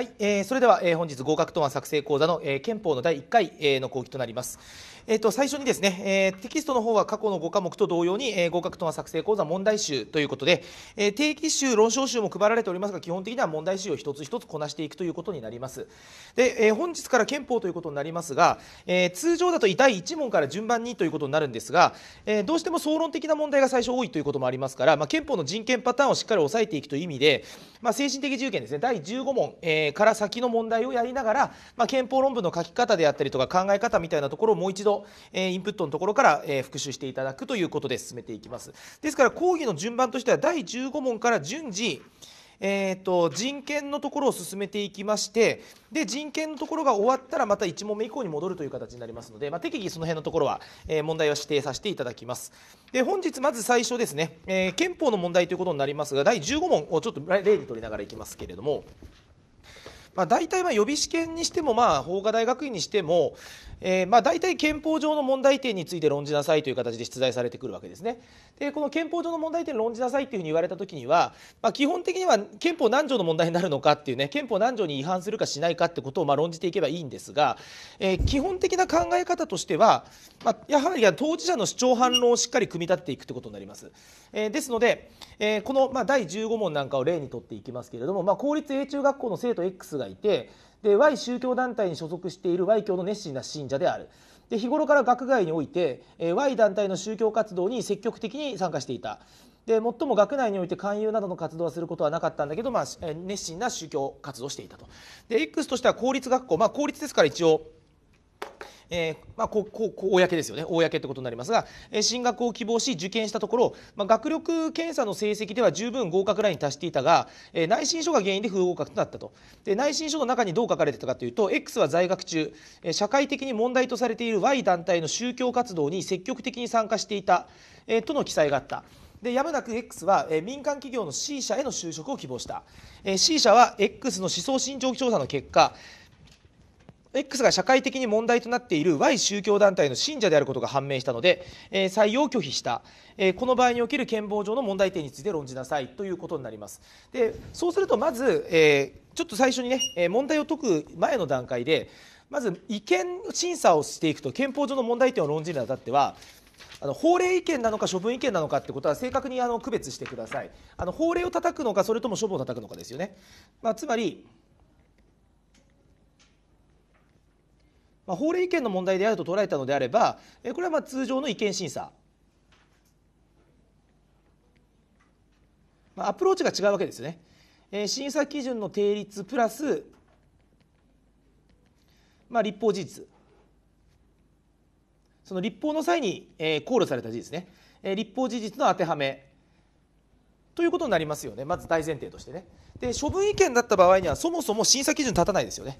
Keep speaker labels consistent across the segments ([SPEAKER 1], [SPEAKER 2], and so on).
[SPEAKER 1] はい、えー、それでは、えー、本日合格答案作成講座の、えー、憲法の第1回、えー、の講義となります。えーと、最初にですね、えー、テキストの方は過去の5科目と同様に、えー、合格答案作成講座問題集ということで、えー、定期集、論証集も配られておりますが基本的には問題集を一つ一つこなしていくということになります。で、えー、本日から憲法ということになりますが、えー、通常だと第1問から順番にということになるんですが、えー、どうしても総論的な問題が最初多いということもありますから、まあ、憲法の人権パターンをしっかり押さえていくという意味で、まあ、精神的自由権ですね第15問、えーから先の問題をやりながら、まあ、憲法論文の書き方であったりとか考え方みたいなところをもう一度、えインプットのところから、え復習していただくということで進めていきます。ですから講義の順番としては第15問から順次えーと、人権のところを進めていきましてで人権のところが終わったらまた1問目以降に戻るという形になりますので、まあ、適宜その辺のところは、えー、問題は指定させていただきますで本日まず最初ですね、えー、憲法の問題ということになりますが第15問をちょっと例に取りながらいきますけれども。まあ、大体ま予備試験にしても、まあ、法科大学院にしても、えー、まあ、大体憲法上の問題点について論じなさいという形で出題されてくるわけですね。でこの憲法上の問題点論じなさいというふうに言われた時には、まあ、基本的には憲法何条の問題になるのかっていうね憲法何条に違反するかしないかってことをま論じていけばいいんですが、えー、基本的な考え方としては、まあ、やはり当事者の主張反論をしっかり組み立てていくということになります。えー、ですので、えこの、ま第15問なんかを例にとっていきますけれども、ま公立英中学校の生徒 X がいてで Y 宗教団体に所属している Y 教の熱心な信者であるで日頃から学外において、え Y 団体の宗教活動に積極的に参加していたで最も学内において勧誘などの活動はすることはなかったんだけど、まあ、熱心な宗教活動をしていたとで X としては公立学校、まあ、公立ですから一応えー、まあ、ここ公ですよね公ってことになりますが、え進学を希望し受験したところ、まあ、学力検査の成績では十分合格ラインに達していたが、え内申書が原因で不合格となったとで内申書の中にどう書かれてたかというと X は在学中、え社会的に問題とされている Y 団体の宗教活動に積極的に参加していた、えとの記載があった。でやむなく X は、え民間企業の C 社への就職を希望した、え C 社は X の思想慎重調査の結果、X が社会的に問題となっている Y 宗教団体の信者であることが判明したので、えー、採用を拒否した、えー、この場合における憲法上の問題点について論じなさいということになります。でそうするとまず、えー、ちょっと最初にね、え問題を解く前の段階でまず違憲審査をしていくと憲法上の問題点を論じるにあたってはあの法令違憲なのか処分違憲なのかってことは正確にあの区別してくださいあの法令を叩くのかそれとも処分を叩くのかですよね、まあ、つまりまあ、法令違憲の問題であると捉えたのであれば、えこれはまあ通常の違憲審査、まあ、アプローチが違うわけですね。え審査基準の定律プラス、まあ、立法事実その立法の際に、え考慮された事実ね、え立法事実の当てはめということになりますよねまず大前提としてねで処分意見だった場合にはそもそも審査基準立たないですよね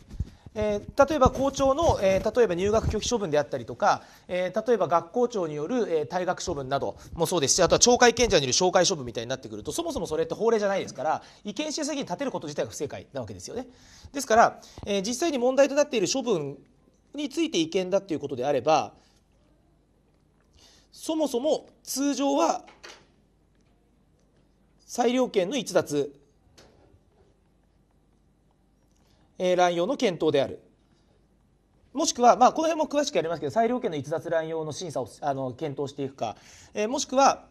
[SPEAKER 1] えー、例えば校長の、えー、例えば入学拒否処分であったりとか、えー、例えば学校長による、えー、退学処分などもそうですしあとは懲戒権者による懲戒処分みたいになってくるとそもそもそれって法令じゃないですから違憲主義に立てること自体が不正解なわけですよね。ですから、えー、実際に問題となっている処分について違憲だということであればそもそも通常は裁量権の逸脱え乱用の検討であるもしくは、まあ、この辺も詳しくやりますけど裁量権の逸脱乱用の審査をあの検討していくか、えー、もしくは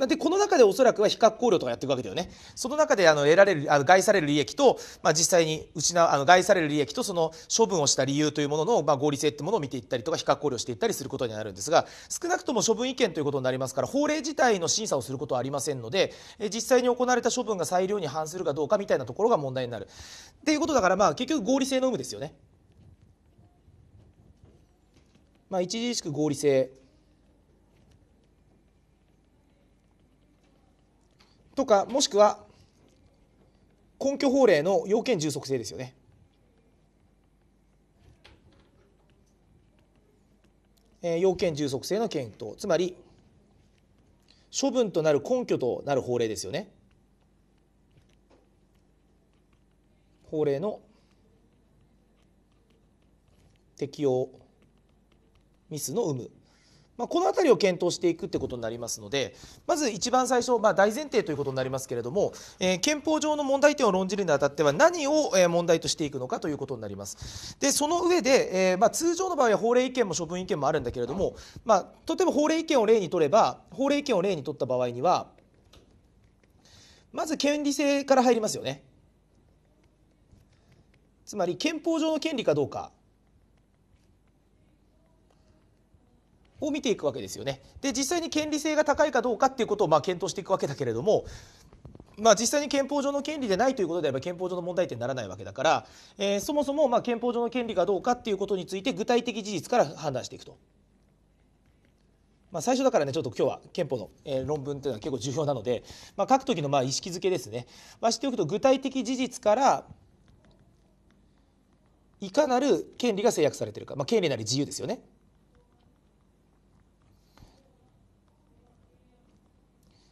[SPEAKER 1] なんでこの中でおそらくは比較考慮とかやっていくわけだよねその中であの得られるあの害される利益と、まあ、実際に失うあの害される利益とその処分をした理由というものの、まあ、合理性ってものを見ていったりとか比較考慮していったりすることになるんですが少なくとも処分意見ということになりますから法令自体の審査をすることはありませんのでえ実際に行われた処分が裁量に反するかどうかみたいなところが問題になるっていうことだからまあ結局合理性の有無ですよね。まあ、著しく合理性とかもしくは根拠法令の要件充足性ですよね。えー、要件充足性の検討つまり処分となる根拠となる法令ですよね。法令の適用ミスの有無まあ、この辺りを検討していくってことになりますのでまず一番最初、まあ、大前提ということになりますけれども、えー、憲法上の問題点を論じるにあたっては何を問題としていくのかということになります。でその上で、えー、まあ、通常の場合は法令意見も処分意見もあるんだけれども、まあ、例えば法令意見を例にとれば法令意見を例にとった場合にはまず権利性から入りますよね。つまり憲法上の権利かどうかを見ていくわけですよね。で実際に権利性が高いかどうかっていうことをまあ検討していくわけだけれどもまあ、実際に憲法上の権利でないということであれば憲法上の問題点にならないわけだから、えー、そもそもま憲法上の権利かどうかっていうことについて具体的事実から判断していくと。まあ、最初だからねちょっと今日は憲法の、え論文っていうのは結構重要なので、まあ、書く時のまあ意識づけですね、まあ、知っておくと具体的事実からいかなる権利が制約されてるか、まあ、権利なり自由ですよね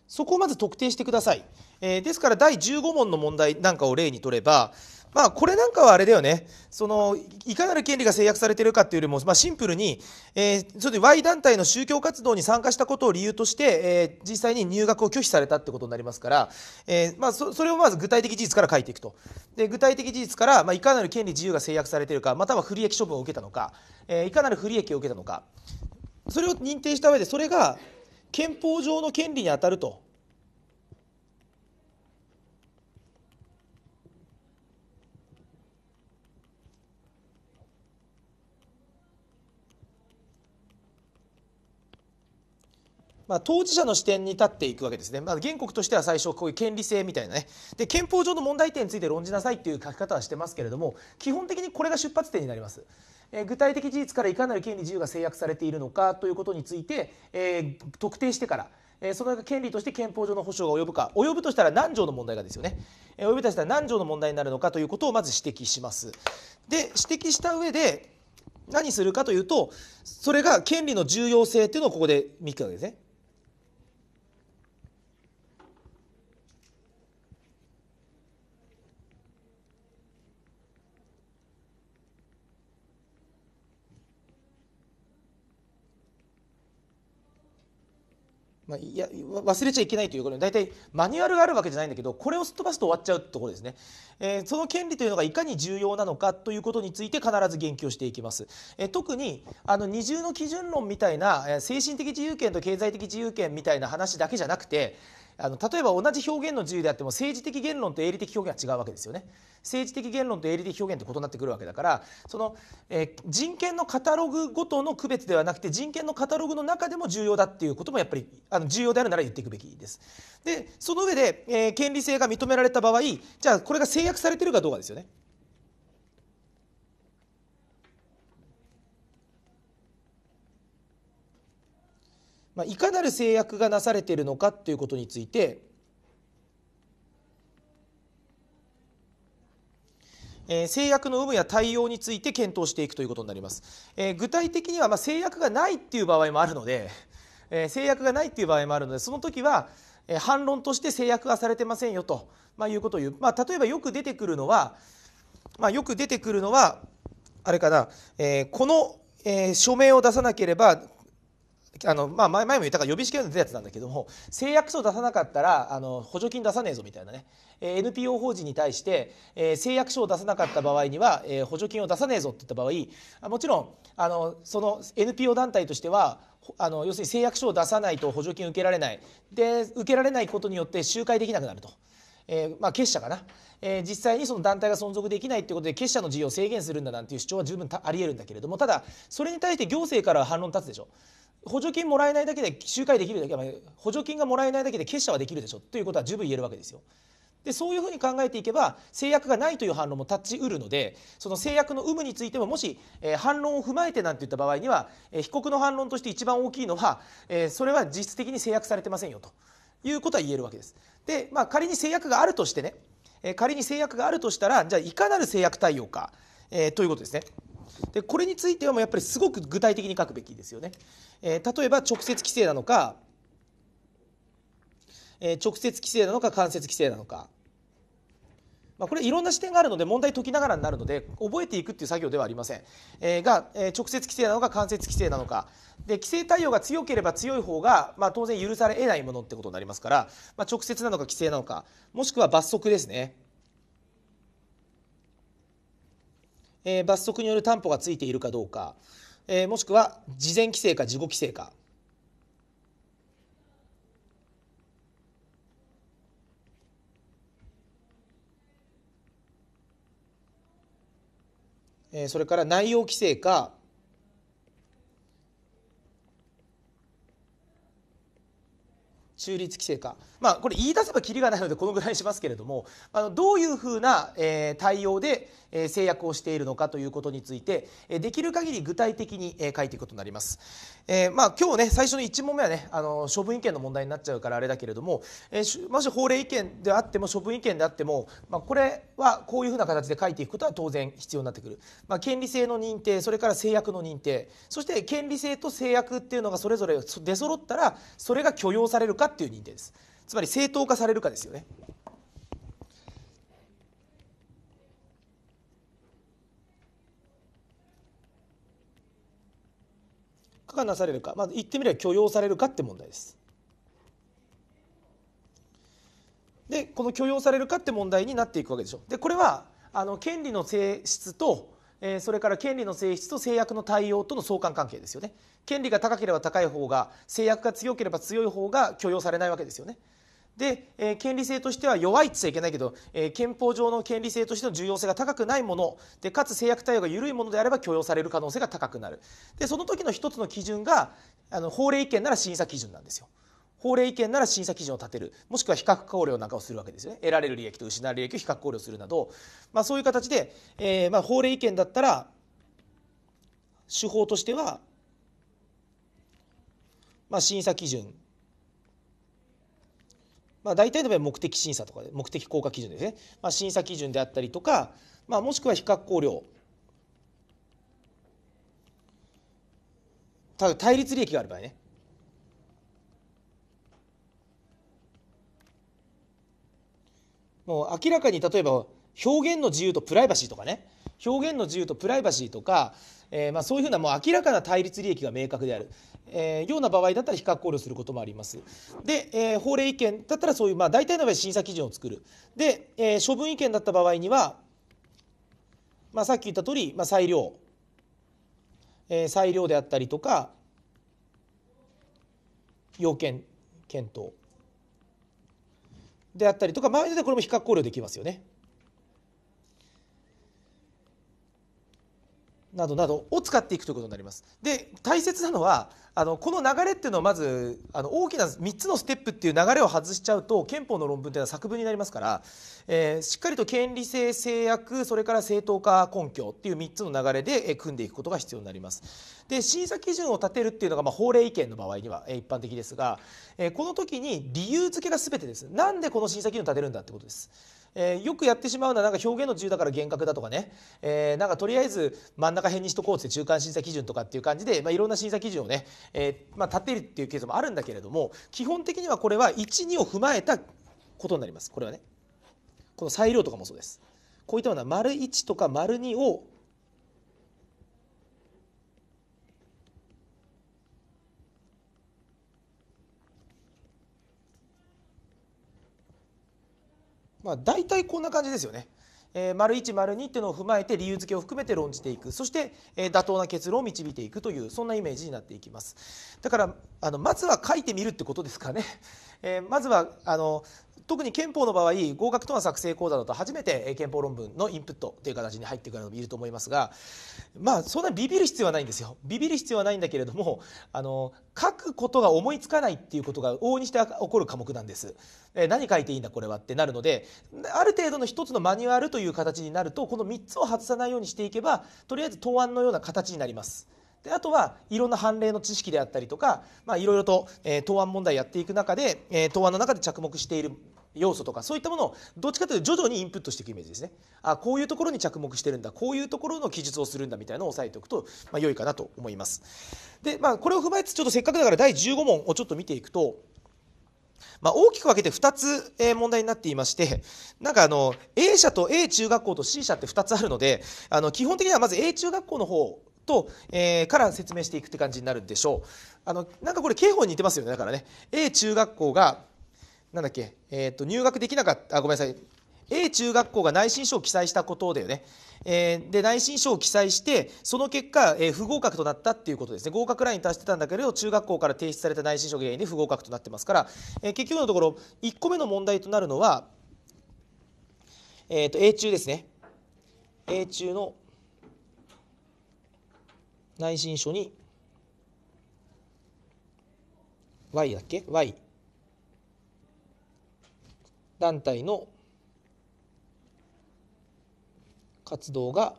[SPEAKER 1] そこをまず特定してください、えー、ですから第15問の問題なんかを例にとればまあこれなんかはあれだよねそのいかなる権利が制約されているかっていうよりも、まあ、シンプルに、えー、それで Y 団体の宗教活動に参加したことを理由として、えー、実際に入学を拒否されたってことになりますから、えーまあそ、それをまず具体的事実から書いていくとで具体的事実から、まあ、いかなる権利自由が制約されているかまたは不利益処分を受けたのか、えー、いかなる不利益を受けたのかそれを認定した上でそれが憲法上の権利にあたるとまあ、当事者の視点に立っていくわけですね、まあ、原告としては最初こういう権利性みたいなねで憲法上の問題点について論じなさいっていう書き方はしてますけれども基本的にこれが出発点になります。え具体的事実からいかなる権利自由が制約されているのかということについて、え特定してからその権利として憲法上の保障が及ぶか及ぶとしたら何条の問題がですよね及ぶとしたら何条の問題になるのかということをまず指摘しますで指摘した上で何するかというとそれが権利の重要性っていうのをここで見るわけですねまあ、いや忘れちゃいけないということで大体マニュアルがあるわけじゃないんだけどこれをすっ飛ばすと終わっちゃうっところですね、えー、その権利というのがいかに重要なのかということについて必ず言及していきます、えー、特にあの二重の基準論みたいな、えー、精神的自由権と経済的自由権みたいな話だけじゃなくてあの例えば同じ表現の自由であっても政治的言論と営利的表現は違うわけですよね政治的言論と営利的表現って異なってくるわけだからその、えー、人権のカタログごとの区別ではなくて人権のカタログの中でも重要だっていうこともやっぱりあの重要であるなら言っていくべきですでその上で、えー、権利性が認められた場合じゃあこれが制約されてるかどうかですよねまあ、いかなる制約がなされているのかということについて、え制約の有無や対応について検討していくということになります、え具体的にはまあ制約がないっていう場合もあるので、え制約がないっていう場合もあるのでその時は反論として制約はされてませんよと、まあ、いうことを言う、まあ、例えばよく出てくるのは、まあ、よく出てくるのはあれかな、えー、この、えー、署名を出さなければあのまあ、前も言ったから予備試験の出たやつなんだけども誓約書を出さなかったらあの補助金出さねえぞみたいなね、えー、NPO 法人に対して、えー、誓約書を出さなかった場合には、えー、補助金を出さねえぞって言った場合もちろんあのその NPO 団体としてはあの要するに誓約書を出さないと補助金受けられないで受けられないことによって集会できなくなると。えー、まあ、結社かな、えー、実際にその団体が存続できないということで結社の事業を制限するんだなんていう主張は十分ありえるんだけれどもただそれに対して行政からは反論立つでしょ補助金もらえないだけで集会できるだけ補助金がもらえないだけで結社はできるでしょということは十分言えるわけですよ。でそういうふうに考えていけば制約がないという反論も立ちうるのでその制約の有無についてももし、えー、反論を踏まえてなんて言った場合には、えー、被告の反論として一番大きいのは、えー、それは実質的に制約されてませんよということは言えるわけです。で、まあ、仮に制約があるとしてね、え仮に制約があるとしたらじゃあいかなる制約対応か、えということですね。でこれについてはもうやっぱりすごく具体的に書くべきですよね。えー、例えば直接規制なのか、えー、直接規制なのか間接規制なのか、まあ、これいろんな視点があるので問題解きながらになるので覚えていくっていう作業ではありません、えー、が、え直接規制なのか間接規制なのかで規制対応が強ければ強い方が、まあ、当然許されえないものってことになりますから、まあ、直接なのか規制なのかもしくは罰則ですね。えー、罰則による担保がついているかどうか、えー、もしくは事前規制か事後規制かそれから内容規制か中立規制かまあ、これ言い出せばきりがないのでこのぐらいしますけれどもあのどういうふうな、え対応で、え制約をしているのかということについて、えできる限り具体的に、え書いていくことになります、えー、まあ、今日ね最初の1問目はねあの処分意見の問題になっちゃうからあれだけれども、えもし法令意見であっても処分意見であっても、まあ、これはこういうふうな形で書いていくことは当然必要になってくる、まあ、権利性の認定それから制約の認定そして権利性と制約っていうのがそれぞれ出揃ったらそれが許容されるかっていう認定です。つまり正当化されるかですよねがなされるか、まあ、言ってみれば許容されるかって問題です。でこの許容されるかって問題になっていくわけでしょ。でこれはあの権利の性質と、えー、それから権利の性質と制約の対応との相関関係ですよね。権利が高ければ高い方が制約が強ければ強い方が許容されないわけですよね。で、えー、権利性としては弱いって言っちゃいけないけど、えー、憲法上の権利性としての重要性が高くないものでかつ制約対応が緩いものであれば許容される可能性が高くなるでその時の一つの基準があの法令違見なら審査基準なんですよ。法令違見なら審査基準を立てるもしくは比較考慮なんかをするわけですよね得られる利益と失われる利益を比較考慮するなど、まあ、そういう形で、えーまあ、法令違見だったら手法としては、まあ、審査基準まあ、大体の場合は目的審査とかで目的効果基準ですね、まあ、審査基準であったりとか、まあ、もしくは比較考量ただ対立利益がある場合ねもう明らかに例えば表現の自由とプライバシーとかね表現の自由とプライバシーとか、えー、まあ、そういうふうなもう明らかな対立利益が明確である。えー、ような場合だったら比較考慮することもあります。で、えー、法令意見だったらそういう、まあ、大体の場合審査基準を作る。で、えー、処分意見だった場合には、まあ、さっき言った通り、まあ、裁量、えー、裁量であったりとか要件検討であったりとか場合によってはこれも比較考慮できますよね。などなどを使っていくということになります。で大切なのはあのこの流れっていうのをまずあの大きな3つのステップっていう流れを外しちゃうと憲法の論文っていうのは作文になりますから、えー、しっかりと権利性制約それから正当化根拠っていう3つの流れで組んでいくことが必要になります。で審査基準を立てるっていうのが、まあ、法令意見の場合にはえ一般的ですが、えー、この時に理由付けが全てです。なんでこの審査基準を立てるんだってことです。えー、よくやってしまうのはなんか表現の自由だから厳格だとかね、えー、なんかとりあえず真ん中辺にしとこうって中間審査基準とかっていう感じで、まあ、いろんな審査基準をね、えーまあ、立てるっていうケースもあるんだけれども基本的にはこれは12を踏まえたことになりますこれはね。この裁量とかもそうです。こういったような丸1とか丸2をまあ、大体こんな感じですよね。えー、丸1丸2っていうのを踏まえて理由付けを含めて論じていくそして、えー、妥当な結論を導いていくというそんなイメージになっていきますだからあのまずは書いてみるってことですかね、えー、まずはあの特に憲法の場合合格とは作成講座だと初めて憲法論文のインプットという形に入ってくるのもいると思いますがまあそんなビビる必要はないんですよビビる必要はないんだけれどもあの書くことが思いつかないっていうことが往々にして起こる科目なんです。え何書いていいんだこれはってなるのである程度の一つのマニュアルという形になるとこの3つを外さないようにしていけばとりあえず答案のような形になります。であとはいろんな判例の知識であったりとか、まあ、いろいろと、えー、答案問題やっていく中で、えー、答案の中で着目している要素とかそういったものをどっちかというと徐々にインプットしていくイメージですねあこういうところに着目してるんだこういうところの記述をするんだみたいなのを押さえておくと、まあ、良いかなと思いますで、まあ、これを踏まえつつちょっとせっかくだから第15問をちょっと見ていくとまあ、大きく分けて2つ、えー、問題になっていましてなんかあの A 社と A 中学校と C 社って2つあるのであの基本的にはまず A 中学校の方と、えー、から説明していくって感じになるんでしょうあのなんかこれ刑法に似てますよねだからね A 中学校がなんだっけ、えーと、入学できなかったあごめんなさい A 中学校が内申書を記載したことだよね、えー、で内申書を記載してその結果、えー、不合格となったっていうことですね合格ラインに達してたんだけれど中学校から提出された内申書原因で不合格となってますから、えー、結局のところ1個目の問題となるのは、えーと A 中ですね A 中の内申書に Y だっけ ?Y 団体の活動が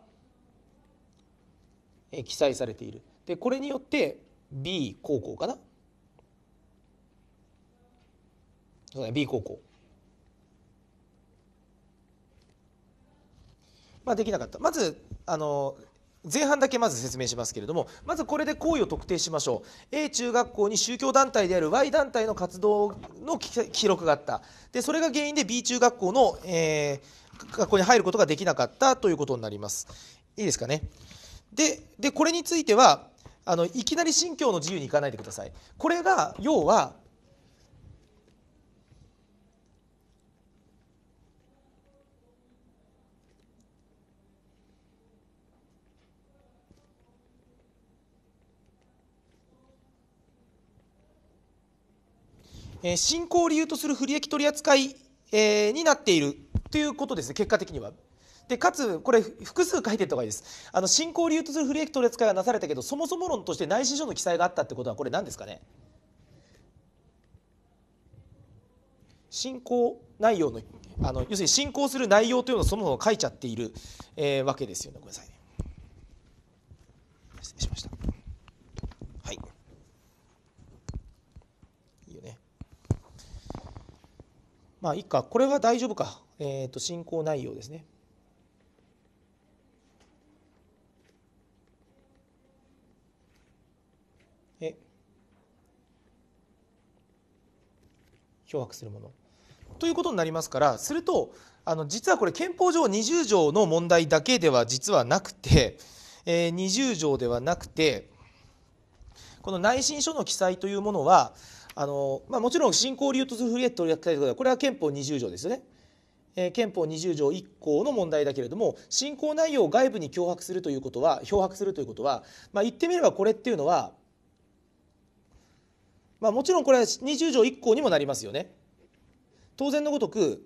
[SPEAKER 1] 記載されている。でこれによって B 高校かなそうだ B 高校。まあできなかった。まずあの前半だけまず説明しますけれどもまずこれで行為を特定しましょう A 中学校に宗教団体である Y 団体の活動の記録があったでそれが原因で B 中学校の、えー、学校に入ることができなかったということになりますいいですかねででこれについてはあのいきなり信教の自由に行かないでくださいこれが要はえー、進行を理由とする不利益取扱い、えー、になっているということですね結果的には。でかつこれ複数書いてった方がいいですあの進行を理由とする不利益取扱いがなされたけどそもそも論として内申書の記載があったってことはこれ何ですかね進行内容のあの要するに進行する内容というのをそもそも書いちゃっている、えー、わけですよねごめんなさいね失礼しました。まあいいかこれは大丈夫か、えーと、進行内容ですねえ漂白するものということになりますからするとあの実はこれ憲法上20条の問題だけでは実はなくて、えー、20条ではなくてこの内申書の記載というものはあの、まあ、もちろん新興流通不利益取り扱いとことはこれは憲法20条ですよね。え憲法20条1項の問題だけれども信仰内容を外部に脅迫するということは漂白するということは、まあ、言ってみればこれっていうのは、まあ、もちろんこれは20条1項にもなりますよね。当然のごとく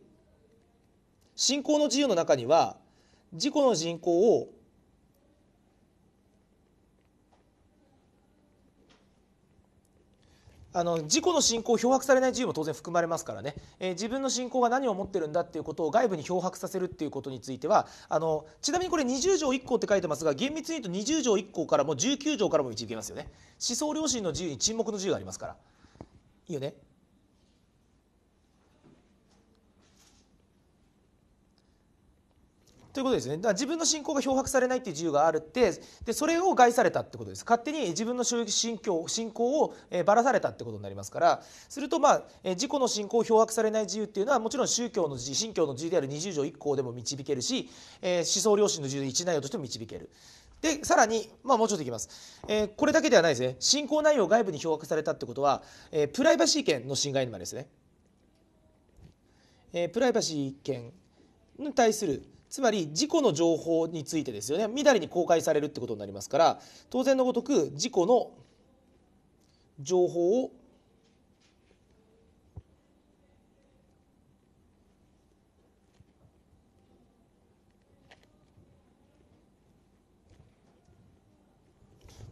[SPEAKER 1] 信仰の自由の中には自己の人口をあの自己の信仰を漂白されない自由も当然含まれますからね、えー、自分の信仰が何を持ってるんだっていうことを外部に漂白させるっていうことについてはあのちなみにこれ20条1項って書いてますが厳密に言うと20条1項からも19条からも導けますよね思想良心の自由に沈黙の自由がありますからいいよねということですねだから自分の信仰が漂白されないっていう自由があるってでそれを害されたってことです勝手に自分の信教信仰をばらされたってことになりますからするとまあ自己の信仰を漂白されない自由っていうのはもちろん宗教の自由信教の自由である二十条一項でも導けるし、えー、思想良心の自由で一内容としても導ける。でさらに、まあ、もうちょっといきます、えー、これだけではないですね信仰内容外部に漂白されたってことは、えー、プライバシー権の侵害にもあんですね、えー、プライバシー権に対するつまり事故の情報についてですよねみだりに公開されるってことになりますから当然のごとく事故の情報を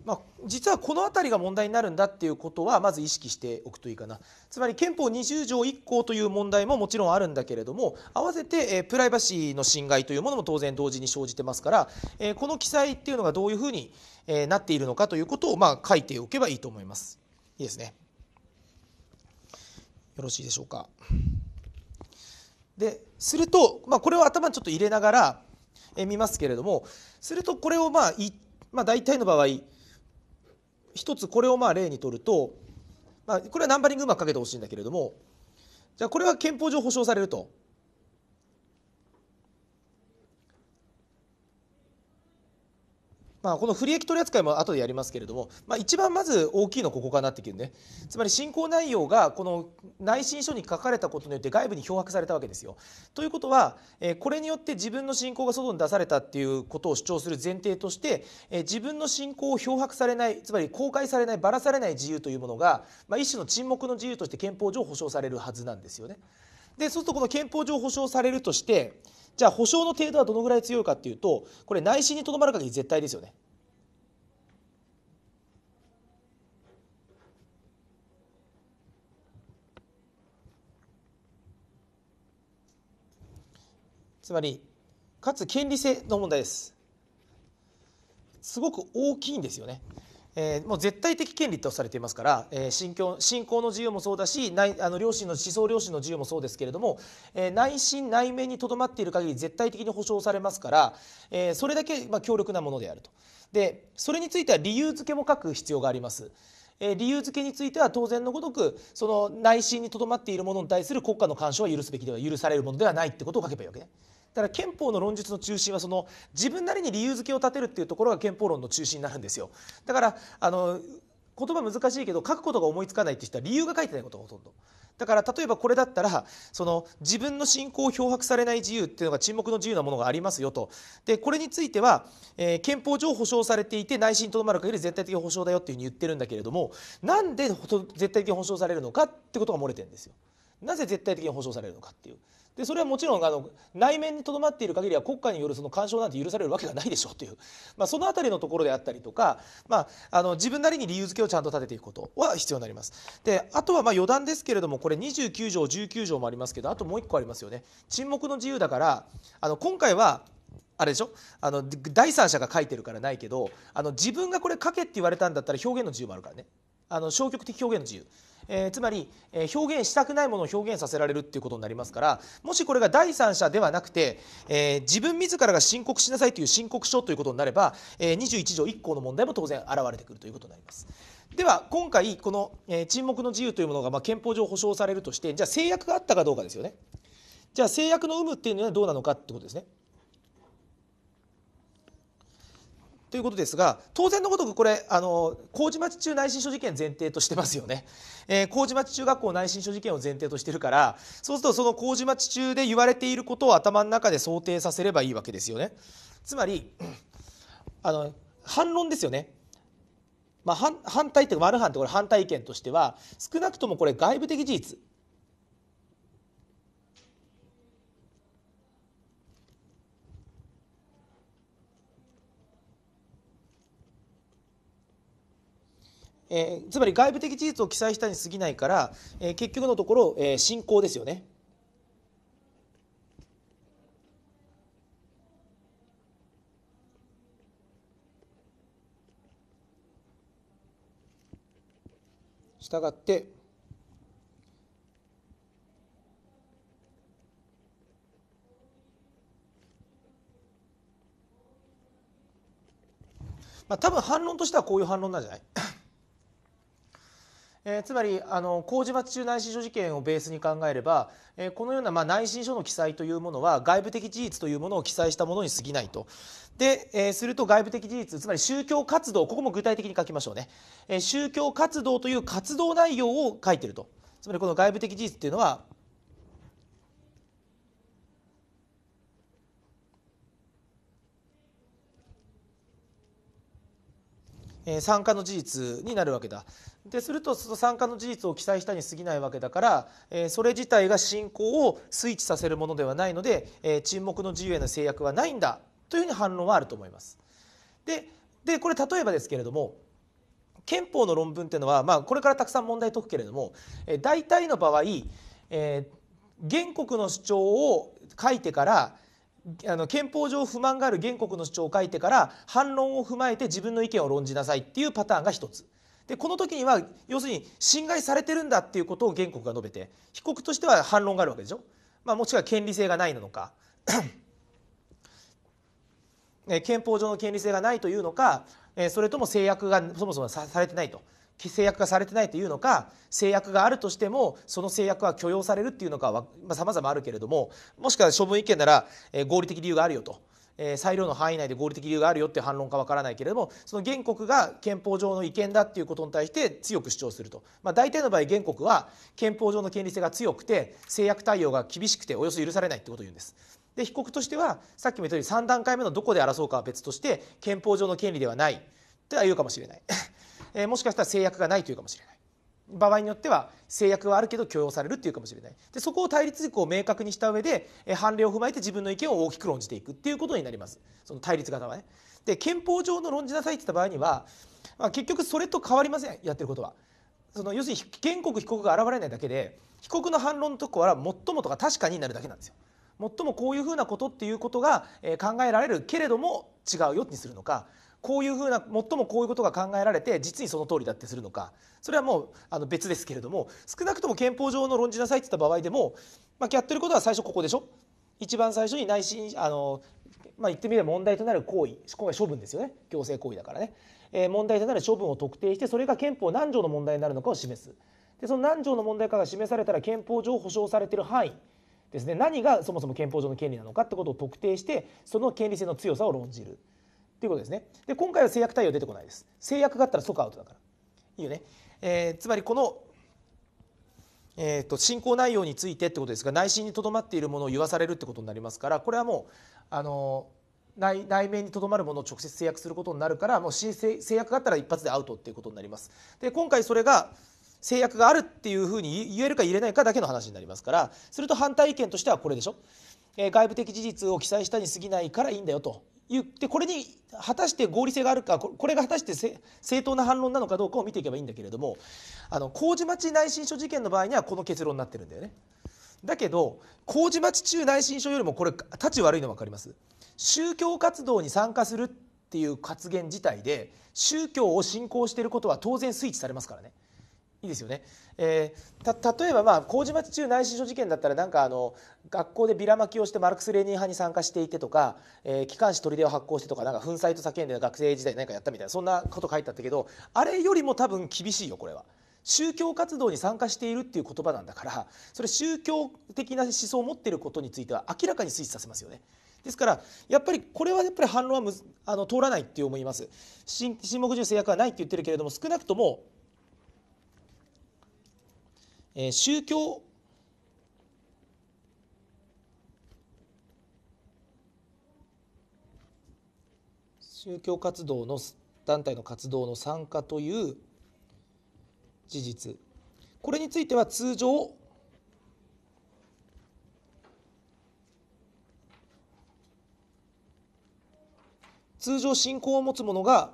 [SPEAKER 1] まあ、実はこの辺りが問題になるんだっていうことはまず意識しておくといいかなつまり憲法20条1項という問題ももちろんあるんだけれども合わせて、えプライバシーの侵害というものも当然同時に生じてますから、えこの記載っていうのがどういうふうに、えなっているのかということを、まあ、書いておけばいいと思います。いいですねよろしいでしょうか。ですると、まあ、これを頭にちょっと入れながら、え見ますけれどもするとこれをまあまあ、大体の場合一つこれをまあ例にとると、まあ、これはナンバリングうまくかけてほしいんだけれどもじゃあこれは憲法上保障されるとまあ、この不利益取扱いも後でやりますけれども、まあ、一番まず大きいのここかなってきるねつまり信仰内容がこの内申書に書かれたことによって外部に漂白されたわけですよ。ということは、えこれによって自分の信仰が外に出されたっていうことを主張する前提として、え自分の信仰を漂白されないつまり公開されないばらされない自由というものが、まあ、一種の沈黙の自由として憲法上保障されるはずなんですよね。でそうするとこの憲法上保障されるとしてじゃあ、保証の程度はどのぐらい強いかっていうと、これ、内心にとどまる限り絶対ですよね。つまり、かつ権利性の問題です。すごく大きいんですよね。えー、もう絶対的権利とされていますから、えー、信教信仰の自由もそうだし内あの両親の思想両親の自由もそうですけれども、えー、内心内面にとどまっている限り絶対的に保障されますから、えそれだけ、まあ、強力なものであるとでそれについては理由付けも書く必要があります。え理由付けについては当然のごとくその内心にとどまっているものに対する国家の干渉は許すべきでは許されるものではないってことを書けばいいわけね。だ憲法の論述の中心はその自分なりに理由付けを立てるっていうところが憲法論の中心になるんですよ。だからあの言葉難しいけど書くことが思いつかないって人は理由が書いてないことがほとんど。だから例えばこれだったらその自分の信仰を漂白されない自由っていうのが沈黙の自由なものがありますよとでこれについては、えー、憲法上保障されていて内心とどまる限り絶対的保障だよっていうふうに言ってるんだけれどもなんで絶対的保障されるのかってことが漏れてるんですよ。なぜ絶対的に保障されるのかっていう。でそれはもちろんあの内面にとどまっている限りは国家によるその干渉なんて許されるわけがないでしょうという、まあ、その辺りのところであったりとか、まあ、あの自分なりに理由付けをちゃんと立てていくことは必要になります。であとはまあ余談ですけれどもこれ29条19条もありますけどあともう1個ありますよね。沈黙の自由だからあの今回はあれでしょあの第三者が書いてるからないけどあの自分がこれ書けって言われたんだったら表現の自由もあるからねあの消極的表現の自由。えー、つまり、えー、表現したくないものを表現させられるっていうことになりますからもしこれが第三者ではなくて、えー、自分自らが申告しなさいという申告書ということになれば、え21条1項の問題も当然現れてくるということになります。では今回この、え沈黙の自由というものが、ま憲法上保障されるとしてじゃあ制約があったかどうかですよね。じゃあ制約の有無っていうのはどうなのかってことですね。ということですが当然のごとくこれあの麹町中内申書事件前提としてますよね、えー、麹町中学校内申書事件を前提としてるからそうするとその麹町中で言われていることを頭の中で想定させればいいわけですよねつまりあの反論ですよねまあ、反対っいうか丸反ってこれ反対意見としては少なくともこれ外部的事実えー、つまり外部的事実を記載したに過ぎないから、えー、結局のところ、えー、信仰ですよね。したがってまあ、多分反論としてはこういう反論なんじゃないえー、つまりあの工事中内申書事件をベースに考えれば、えー、このような、まあ、内申書の記載というものは外部的事実というものを記載したものに過ぎないと。で、えー、すると外部的事実つまり宗教活動ここも具体的に書きましょうね、え宗教活動という活動内容を書いてるとつまりこの外部的事実っていうのは参加の事実になるわけだでするとその参加の事実を記載したに過ぎないわけだからそれ自体が信仰をスイッチさせるものではないので沈黙の自由への制約はないんだというふうに反論はあると思います。ででこれ例えばですけれども憲法の論文っていうのは、まあ、これからたくさん問題解くけれども大体の場合、えー、原告の主張を書いてから「あの憲法上不満がある原告の主張を書いてから反論を踏まえて自分の意見を論じなさいっていうパターンが一つ。でこの時には要するに侵害されてるんだっていうことを原告が述べて被告としては反論があるわけでしょ、まあ、もしくは権利性がないのか 憲法上の権利性がないというのかそれとも制約がそもそもされてないと制約がされてないというのか制約があるとしてもその制約は許容されるっていうのかはさまざまあるけれどももしくは処分意見なら、えー、合理的理由があるよと。え裁量の範囲内で合理的理由があるよっていう反論かわからないけれどもその原告が憲法上の違憲だっていうことに対して強く主張すると、まあ、大体の場合原告は憲法上の権利性が強くて制約対応が厳しくておよそ許されないってことを言うんです。で被告としてはさっきも言ったように3段階目のどこで争うかは別として憲法上の権利ではないとは言うかもしれない。えもしかしたら制約がないというかもしれない場合によっては制約はあるけど許容されるっていうかもしれないでそこを対立軸を明確にした上で、え判例を踏まえて自分の意見を大きく論じていくっていうことになりますその対立型はね。で憲法上の論じなさいって言った場合には、まあ、結局それと変わりませんやってることは。その要するに原告被告が現れないだけで被告の反論のところは最もとか確かになるだけなんですよ。最もこういうふうなことっていうことが考えられるけれども違うよにするのかこういうふうな最もこういうことが考えられて実にその通りだってするのかそれはもうあの別ですけれども少なくとも憲法上の論じなさいって言った場合でも、まあ、やってることは最初ここでしょ一番最初に内心あの、まあ、言ってみれば問題となる行為今回処分ですよね行政行為だからね、えー、問題となる処分を特定してそれが憲法何条の問題になるのかを示すでその何条の問題かが示されたら憲法上保障されてる範囲ですね何がそもそも憲法上の権利なのかってことを特定してその権利性の強さを論じる。ということですねで今回は制約対応出てこないです制約があったら即アウトだからいいよね、えー、つまりこのえーと、進行内容についてってことですが内心にとどまっているものを言わされるってことになりますからこれはもうあの内内面にとどまるものを直接制約することになるからもう制約があったら一発でアウトっていうことになります。で今回それが制約があるっていうふうに言えるか言えないかだけの話になりますからすると反対意見としてはこれでしょ、えー、外部的事実を記載したに過ぎないからいいんだよと言ってこれに果たして合理性があるかこれが果たして正当な反論なのかどうかを見ていけばいいんだけれどもあの麹町内申書事件の場合にはこの結論になってるんだよね。だけど麹町中内申書よりもこれたち悪いの分かります宗教活動に参加するっていう発言自体で宗教を信仰していることは当然推チされますからねいいですよね、えー、た例えばまあ麹町中内申書事件だったらなんかあの学校でビラまきをしてマルクス・レーニン派に参加していてとか、えー、機関紙砦を発行してとかなんか粉砕と叫んで学生時代何かやったみたいなそんなこと書いてあったけどあれよりも多分厳しいよこれは。宗教活動に参加しているっていう言葉なんだからそれ宗教的な思想を持っていることについては明らかに推示させますよね。ですからやっぱりこれはやっぱり反論はむあの通らないって思います。新木中制約はないって言ってるけれども少なくともえー、宗教宗教活動の団体の活動の参加という事実これについては通常通常信仰を持つ者が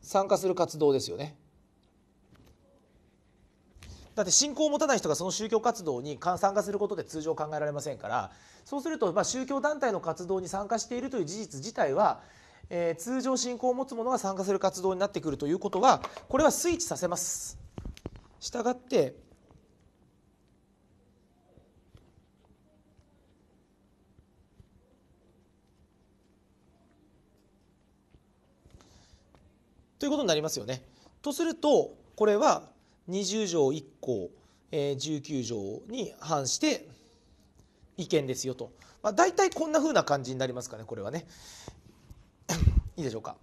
[SPEAKER 1] 参加する活動ですよねだって信仰を持たない人がその宗教活動に参加することで通常考えられませんからそうするとま宗教団体の活動に参加しているという事実自体は、えー、通常信仰を持つ者が参加する活動になってくるということはこれはスイッチさせます。したがってということになりますよね。とするとこれは20条1項、えー、19条に反して違憲ですよと、まあ、大体こんなふうな感じになりますかねこれはね いいでしょうか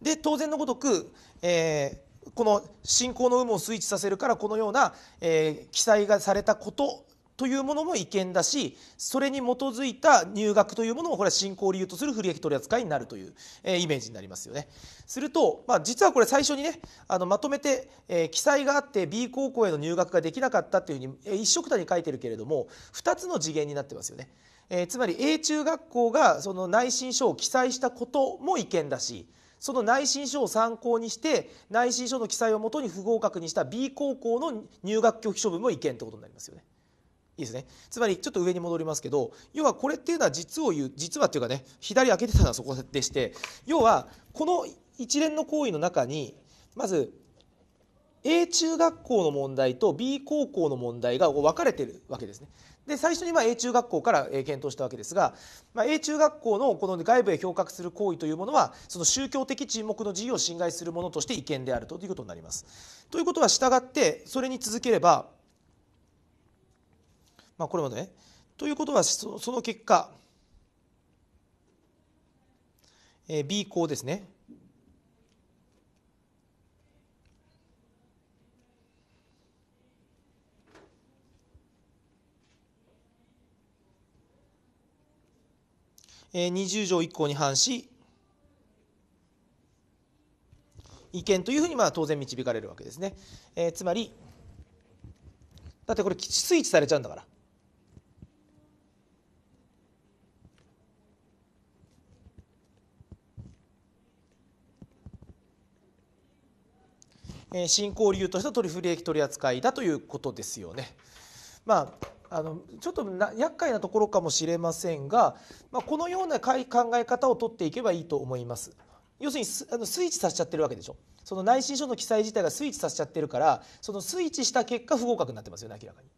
[SPEAKER 1] で当然のごとく、えー、この信仰の有無をスイッチさせるからこのような、えー、記載がされたことというものも違憲だしそれに基づいた入学というものもこれは信仰理由とする不利益取り扱いになるという、えー、イメージになりますよね。すると、まあ、実はこれ最初にねあのまとめて、えー、記載があって B 高校への入学ができなかったというふうに、えー、一緒くたに書いてるけれども2つの次元になってますよね。えー、つまり A 中学校がその内申書を記載したことも違憲だしその内申書を参考にして内申書の記載をもとに不合格にした B 高校の入学拒否処分も違憲ってことになりますよね。いいですね、つまりちょっと上に戻りますけど要はこれっていうのは実を言う実はっていうかね左開けてたのはそこでして要はこの一連の行為の中にまず A 中学校の問題と B 高校の問題が分かれてるわけですね。で最初にま A 中学校から検討したわけですが、ま A 中学校のこの外部へ評価する行為というものはその宗教的沈黙の自由を侵害するものとして違憲であるということになります。ということは従ってそれに続ければまあ、これまでね。ということはその結果、えー、B 項ですね。えー、20条1項に反し違憲というふうにまあ当然導かれるわけですね、えー、つまりだってこれ基地ッチされちゃうんだからえー、流理由として取トリフ取り扱いだということですよね。まああのちょっとな厄介なところかもしれませんが、まあ、このような考え方を取っていけばいいと思います。要するにあのスイッチさせちゃってるわけでしょその内申書の記載自体がスイッチさせちゃってるからそのスイッチした結果不合格になってますよね明らかに。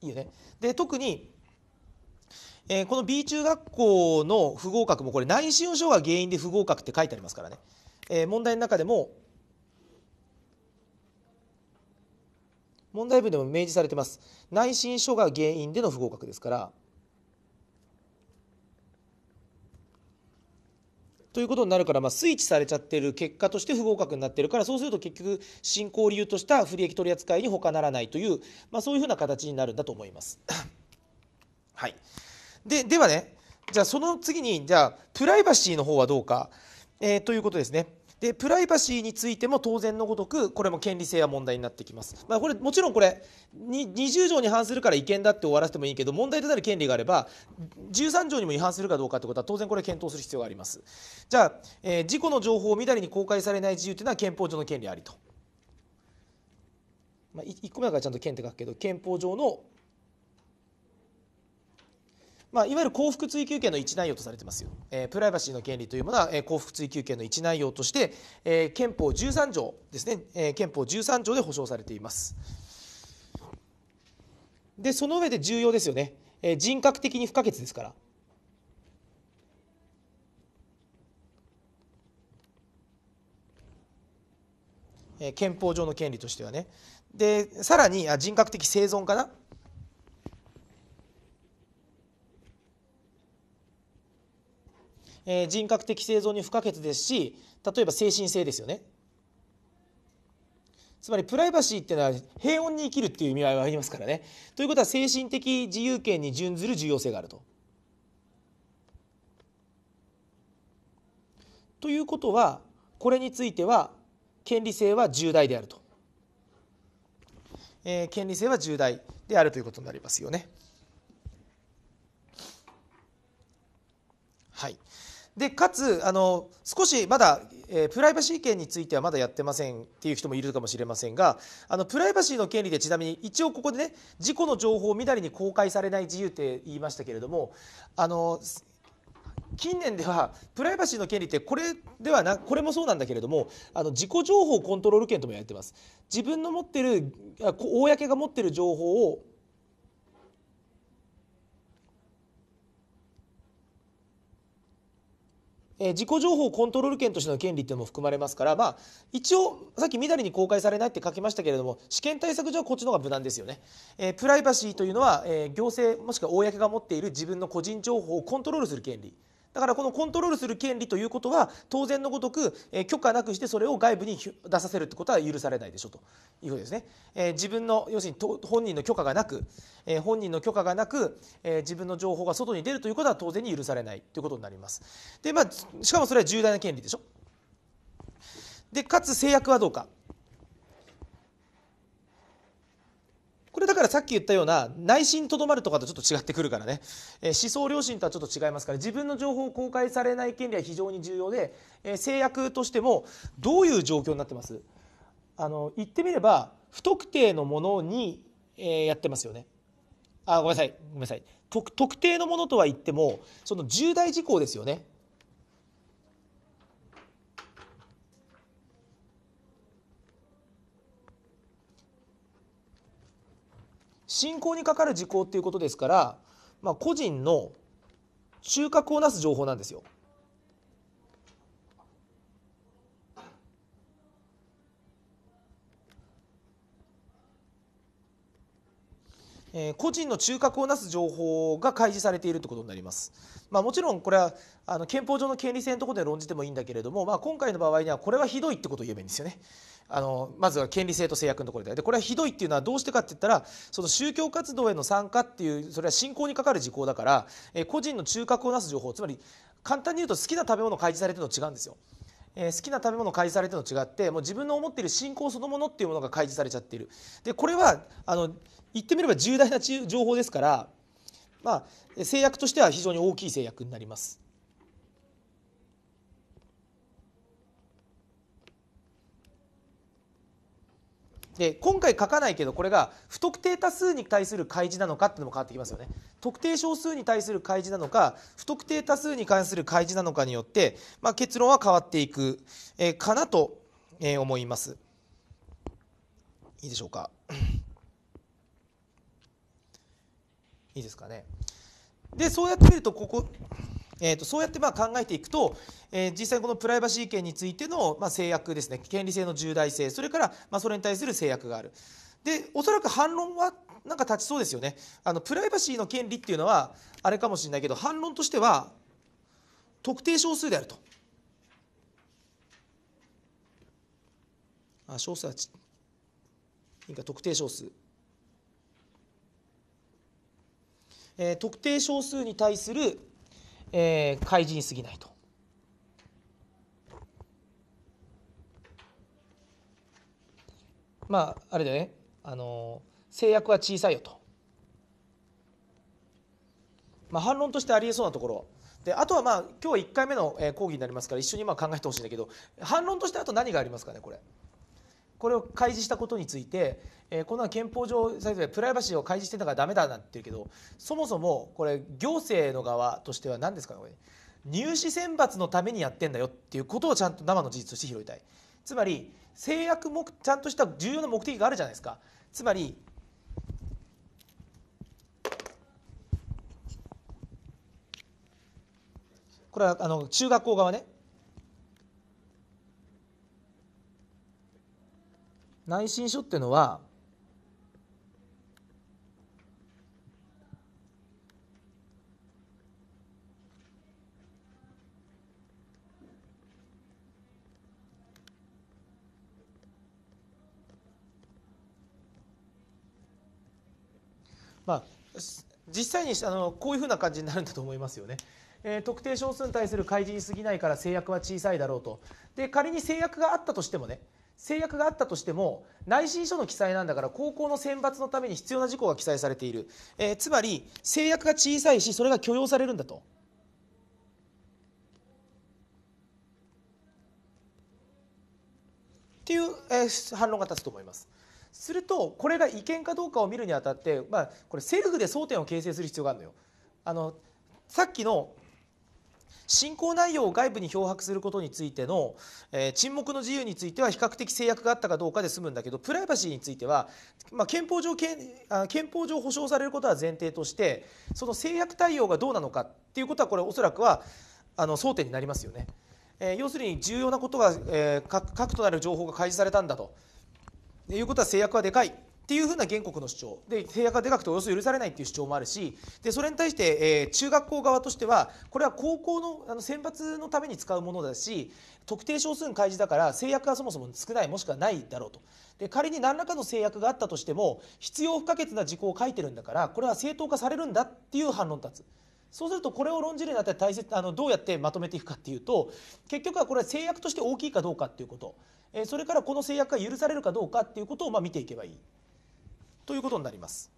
[SPEAKER 1] いいよね。で特にえー、この B 中学校の不合格もこれ内申書が原因で不合格って書いてありますからね、えー、問題の中でも問題文でも明示されてます内申書が原因での不合格ですからということになるから、まあ、スイッチされちゃってる結果として不合格になってるからそうすると結局進行理由とした不利益取扱いに他ならないという、まあ、そういうふうな形になるんだと思います。はい、でではねじゃあその次にじゃあプライバシーの方はどうか、えー、ということですね。でプライバシーについても当然のごとくこれも権利性は問題になってきます、まあ、これもちろんこれ20条に反するから違憲だって終わらせてもいいけど問題となる権利があれば13条にも違反するかどうかってことは当然これ検討する必要がありますじゃあ、えー、事故の情報をみだりに公開されない自由っていうのは憲法上の権利ありと、まあ、1個目だからちゃんと憲って書くけど憲法上のまあ、いわゆる幸福追求権の一内容とされてますよ、えー、プライバシーの権利というものは、えー、幸福追求権の一内容として、えー、憲法13条ですね、えー、憲法13条で保障されていますでその上で重要ですよね、えー、人格的に不可欠ですから憲法上の権利としてはねでさらにあ人格的生存かなえー、人格的生存に不可欠ですし例えば精神性ですよねつまりプライバシーっていうのは平穏に生きるっていう意味合いはありますからねということは精神的自由権に準ずる重要性があると。ということはこれについては権利性は重大であると、えー、権利性は重大であるということになりますよね。はいでかつあの少しまだ、えー、プライバシー権についてはまだやってませんっていう人もいるかもしれませんがあのプライバシーの権利でちなみに一応ここでね事故の情報をみだりに公開されない自由って言いましたけれどもあの近年ではプライバシーの権利ってこれではなこれもそうなんだけれどもあの自己情報コントロール権ともやってます自分の持ってる公が持ってる情報をえー、自己情報コントロール権としての権利っていうのも含まれますから、まあ、一応さっきみだりに公開されないって書きましたけれども試験対策上はこっちの方が無難ですよね、えー、プライバシーというのは、えー、行政もしくは公が持っている自分の個人情報をコントロールする権利だからこのコントロールする権利ということは当然のごとく、え許可なくしてそれを外部に出させるってことは許されないでしょというふうですね、え自分の要するに本人の許可がなく、え本人の許可がなく、え自分の情報が外に出るということは当然に許されないということになりますでまあしかもそれは重大な権利でしょでかつ制約はどうかからさっき言ったような内心とどまるとかとちょっと違ってくるからね、えー、思想良心とはちょっと違いますから自分の情報を公開されない権利は非常に重要で、えー、制約としてもどういう状況になってますあの言ってみれば不特定のものに、えー、やってますよね。あごめんなさいごめんなさい特定のものとは言ってもその重大事項ですよね信仰にかかる事項っていうことですから、まあ、個人の中核をなす情報なんですよ。えー、個人の中核をなす情報が開示されているということになります。まあ、もちろんこれはあの憲法上の権利性のところで論じてもいいんだけれども、まあ、今回の場合にはこれはひどいってことを言えばいいんですよね。あのまずは権利性と制約のところででこれはひどいっていうのはどうしてかって言ったらその宗教活動への参加っていうそれは信仰にかかる事項だから、え個人の中核をなす情報つまり簡単に言うと好きな食べ物開示されてるの違うんですよ。え好きな食べ物開示されてるの違ってもう自分の思っている信仰そのものっていうものが開示されちゃっているでこれはあの言ってみれば重大な情報ですから、まあ、制約としては非常に大きい制約になります。で今回書かないけどこれが不特定多数に対する開示なのかっていうのも変わってきますよね特定少数に対する開示なのか不特定多数に関する開示なのかによって、まあ、結論は変わっていく、えー、かなと、えー、思いますいいでしょうかいいですかねでそうやってみるとここえーと、そうやってまあ考えていくと、えー、実際このプライバシー権についての、まあ、制約ですね権利性の重大性それから、まあ、それに対する制約があるでおそらく反論はなんか立ちそうですよねあのプライバシーの権利っていうのはあれかもしれないけど反論としては特定少数であるとあ少数はいいか特定少数えー、特定少数に対するえー、開示に過ぎないと。まああれだねあの制約は小さいよと。まあ、反論としてありえそうなところであとはまあ今日1回目の講義になりますから一緒にまあ考えてほしいんだけど反論としてあと何がありますかねこれ。これを開示したことについて、えー、このは憲法上プライバシーを開示してたからダメだなって言うけどそもそもこれ行政の側としては何ですかねこれ入試選抜のためにやってんだよっていうことをちゃんと生の事実として拾いたいつまり制約もちゃんとした重要な目的があるじゃないですかつまりこれはあの中学校側ね内申書っていうのはまあ、実際にあのこういうふうな感じになるんだと思いますよね。えー、特定少数に対する開示に過ぎないから制約は小さいだろうとで仮に制約があったとしてもね制約があったとしても内申書の記載なんだから高校の選抜のために必要な事項が記載されている、えー、つまり制約が小さいしそれが許容されるんだと。っていう、えー、反論が立つと思います。するとこれが違憲かどうかを見るにあたって、まあ、これセルフで争点を形成する必要があるのよ。あのさっきの進行内容を外部に漂白することについての、えー、沈黙の自由については比較的制約があったかどうかで済むんだけどプライバシーについては、まあ、憲法上憲憲法上保障されることは前提としてその制約対応がどうなのかっていうことはこれおそらくはあの争点になりますよね。えー、要するに重要なことが、えー、核となる情報が開示されたんだということは制約はでかいっていうふうな原告の主張で制約がでかくておよそ許されないっていう主張もあるしでそれに対して、えー、中学校側としてはこれは高校のあの選抜のために使うものだし特定少数の開示だから制約がそもそも少ないもしくはないだろうとで仮に何らかの制約があったとしても必要不可欠な事項を書いてるんだからこれは正当化されるんだっていう反論立つ。そうするとこれを論じるにあたって大切あのどうやってまとめていくかっていうと結局はこれは制約として大きいかどうかっていうこと、えー、それからこの制約が許されるかどうかっていうことをまあ見ていけばいい。ということになります。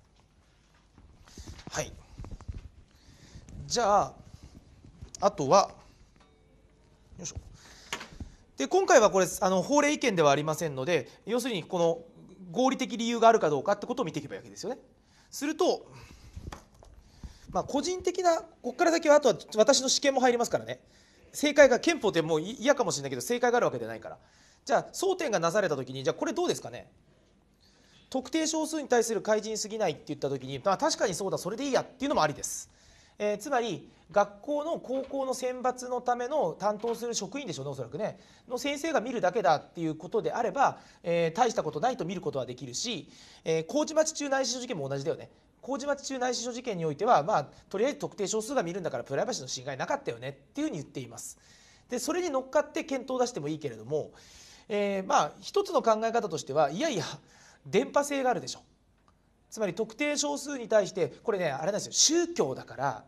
[SPEAKER 1] はい、じゃああとはよいしょで今回はこれあの法令意見ではありませんので要するにこの合理的理由があるかどうかってことを見ていけばいいわけですよね。すると、まあ、個人的なここから先はあとは私の試験も入りますからね正解が憲法ってもう嫌かもしれないけど正解があるわけじゃないからじゃあ争点がなされた時にじゃあこれどうですかね特定少数に対する開示に過ぎないって言った時に、まあ、確かにそうだそれでいいやっていうのもありです。えー、つまり学校の高校の選抜のための担当する職員でしょうねおそらくねの先生が見るだけだっていうことであれば、えー、大したことないと見ることはできるし、えー、麹町中内視書事件も同じだよね麹町中内視書事件においては、まあ、とりあえず特定少数が見るんだからプライバシーの侵害なかったよねっていうふうに言っています。でそれに乗っかって検討を出してもいいけれども、えー、まあ一つの考え方としてはいやいや電波性があるでしょつまり特定少数に対してこれねあれなんですよ宗教だから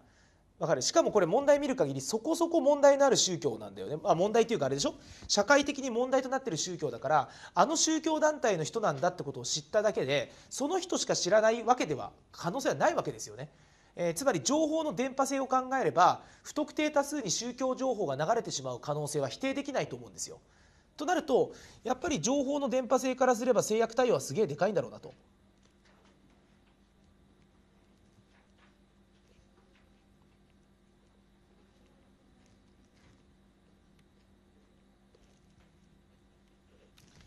[SPEAKER 1] わかるしかもこれ問題見る限りそこそこ問題のある宗教なんだよね、まあ、問題っていうかあれでしょ社会的に問題となってる宗教だからあの宗教団体の人なんだってことを知っただけでその人しか知らないわけでは可能性はないわけですよね。えー、つまり情報の伝播性を考えれば不特定多数に宗教情報が流れてしまう可能性は否定できないと思うんですよ。となるとやっぱり情報の電波性からすれば制約対応はすげえでかいんだろうなと。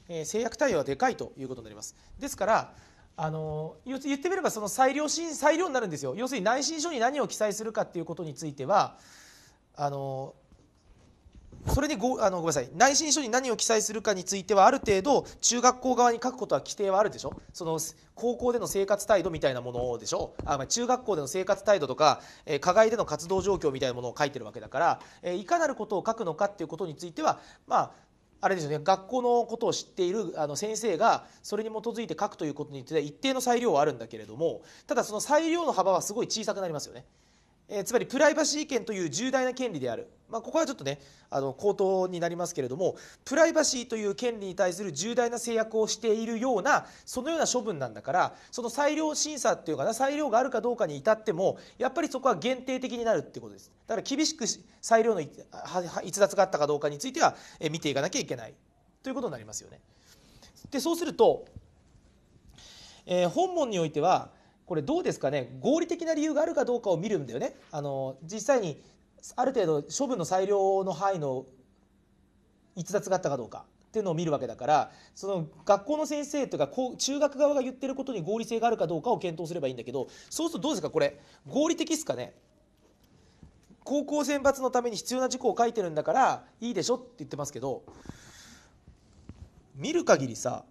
[SPEAKER 1] えー、制約対応はでかいということになります。ですからあの言ってみればその裁量審裁量になるんですよ要するに内申書に何を記載するかっていうことについてはあのそれにごあのごめんなさい内申書に何を記載するかについてはある程度中学校側に書くことは規定はあるでしょその高校での生活態度みたいなものでしょあ、ま中学校での生活態度とか、えー、課外での活動状況みたいなものを書いてるわけだから、えー、いかなることを書くのかっていうことについてはまああれですよね学校のことを知っているあの先生がそれに基づいて書くということについては一定の裁量はあるんだけれどもただその裁量の幅はすごい小さくなりますよね。えー、つまりプライバシー権という重大な権利である、まあ、ここはちょっとねあの口頭になりますけれどもプライバシーという権利に対する重大な制約をしているようなそのような処分なんだからその裁量審査っていうかな裁量があるかどうかに至ってもやっぱりそこは限定的になるっていうことですだから厳しく裁量の逸脱があったかどうかについては見ていかなきゃいけないということになりますよね。でそうすると、えー、本文においてはこれどうですかね合理的な理由があるかどうかを見るんだよね。あの実際にある程度処分の裁量の範囲の逸脱があったかどうかっていうのを見るわけだからその学校の先生とか中学側が言ってることに合理性があるかどうかを検討すればいいんだけどそうするとどうですかこれ合理的ですかね高校選抜のために必要な事項を書いてるんだからいいでしょって言ってますけど見る限りさ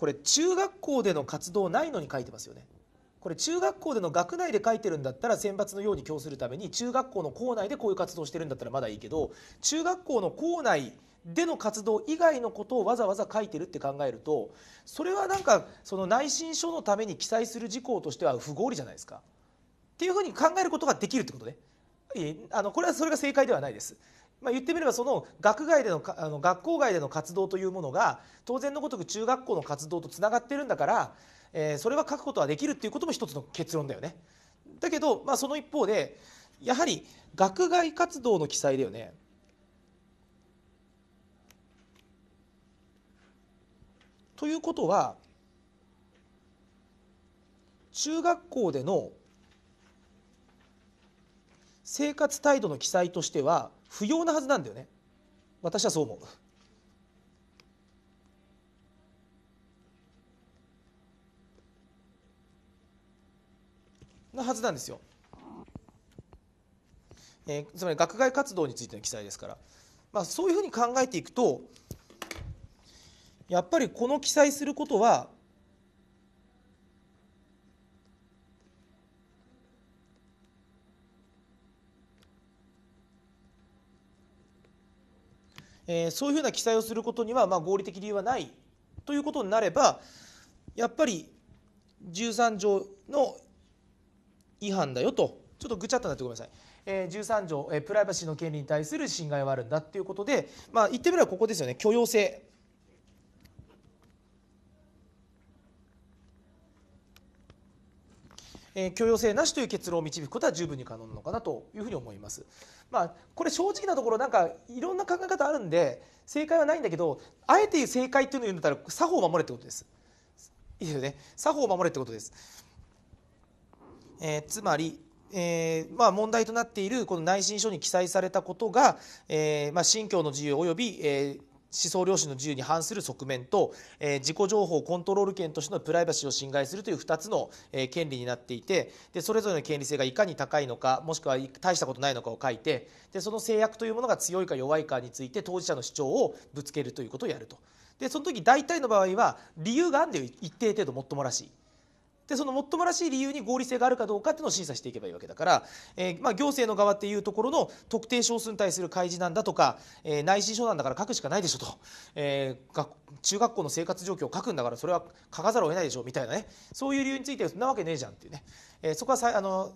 [SPEAKER 1] これ中学校での活動ないのに書いてますよねこれ中学校での学内で書いてるんだったら選抜のように供するために中学校の校内でこういう活動してるんだったらまだいいけど中学校の校内での活動以外のことをわざわざ書いてるって考えるとそれはなんかその内申書のために記載する事項としては不合理じゃないですかっていうふうに考えることができるってことねあのこれはそれが正解ではないですまあ、言ってみればその学外でのあの学校外での活動というものが当然のごとく中学校の活動とつながってるんだから、えー、それは書くことはできるっていうことも一つの結論だよね。だけど、まあ、その一方でやはり学外活動の記載だよね。ということは中学校での生活態度の記載としては不要なはずなんだよね私はそう思うなはずなんですよ、えー、つまり学外活動についての記載ですから、まあ、そういうふうに考えていくとやっぱりこの記載することはえー、そういうふうな記載をすることには、まあ、合理的理由はないということになればやっぱり13条の違反だよとちょっとぐちゃっとなってごめんなさい、えー、13条、えー、プライバシーの権利に対する侵害はあるんだっていうことで、まあ、言ってみればここですよね許容性え許容性なしという結論を導くことは十分に可能なのかなというふうに思います。まあ、これ正直なところなんかいろんな考え方あるんで正解はないんだけどあえて言う正解っていうのを言うんだったら作法を守れってことです。いいですよね。作法を守れってことです。えー、つまりえーまあ、問題となっているこの内申書に記載されたことが、えーまあ、信教の自由および、えー、思想良心の自由に反する側面と、えー、自己情報コントロール権としてのプライバシーを侵害するという2つの、えー、権利になっていてでそれぞれの権利性がいかに高いのかもしくは大したことないのかを書いてでその制約というものが強いか弱いかについて当事者の主張をぶつけるということをやると。でその時大体の場合は理由があるんだよ一定程度もっともらしい。でそのもっともらしい理由に合理性があるかどうかっていうのを審査していけばいいわけだから、えー、まあ、行政の側っていうところの特定少数に対する開示なんだとか、えー、内申書なんだから書くしかないでしょと、えー、中学校の生活状況を書くんだからそれは書かざるを得ないでしょみたいなねそういう理由についてそんなわけねえじゃんっていうね、えそこはさあの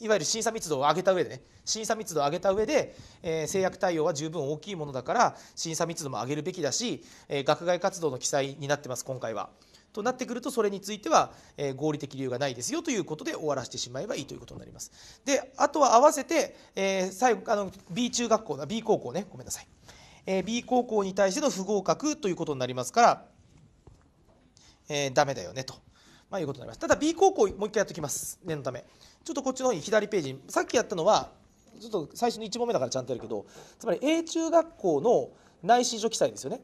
[SPEAKER 1] いわゆる審査密度を上げた上でね審査密度を上げた上で、えー、制約対応は十分大きいものだから審査密度も上げるべきだし、えー、学外活動の記載になってます今回は。となってくるとそれについては、え合理的理由がないですよということで終わらせてしまえばいいということになります。であとは合わせて、え最後あの B 中学校 B 高校ねごめんなさい、え B 高校に対しての不合格ということになりますから、えー、ダメだよねと。まあ、いうことになります。ただ B 高校もう一回やっておきます。念のため。ちょっとこっちの方に左ページさっきやったのはちょっと最初の1問目だからちゃんとやるけどつまり A 中学校の内申書記載ですよね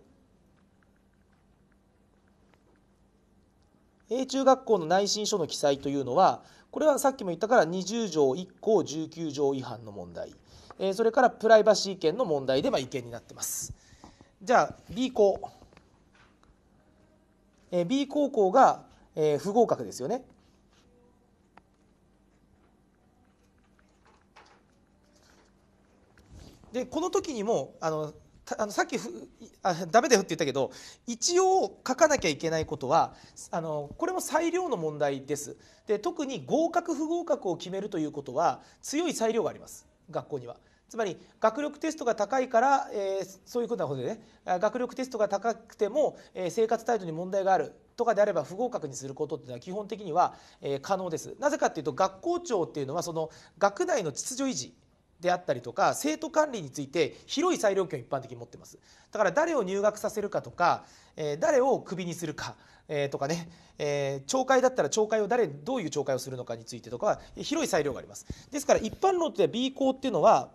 [SPEAKER 1] 英中学校の内申書の記載というのはこれはさっきも言ったから20条1項19条違反の問題、えそれからプライバシー権の問題では違憲になってますじゃあ B 校、え B 高校が、え不合格ですよねでこの時にもあのあのさっきあダメだよって言ったけど一応書かなきゃいけないことはあのこれも裁量の問題ですで特に合格不合格を決めるということは強い裁量があります学校には。つまり学力テストが高いから、えー、そういうことなことでね学力テストが高くても、えー、生活態度に問題があるとかであれば不合格にすることっていうのは基本的には、えー、可能です。なぜかっていうと学校長っていうのはその学内の秩序維持であったりとか生徒管理について広い裁量権を一般的に持ってますだから誰を入学させるかとか、えー、誰をクビにするか、えー、とかね、えー、懲戒だったら懲戒を誰どういう懲戒をするのかについてとかは広い裁量がありますですから一般論といは B 校っていうのは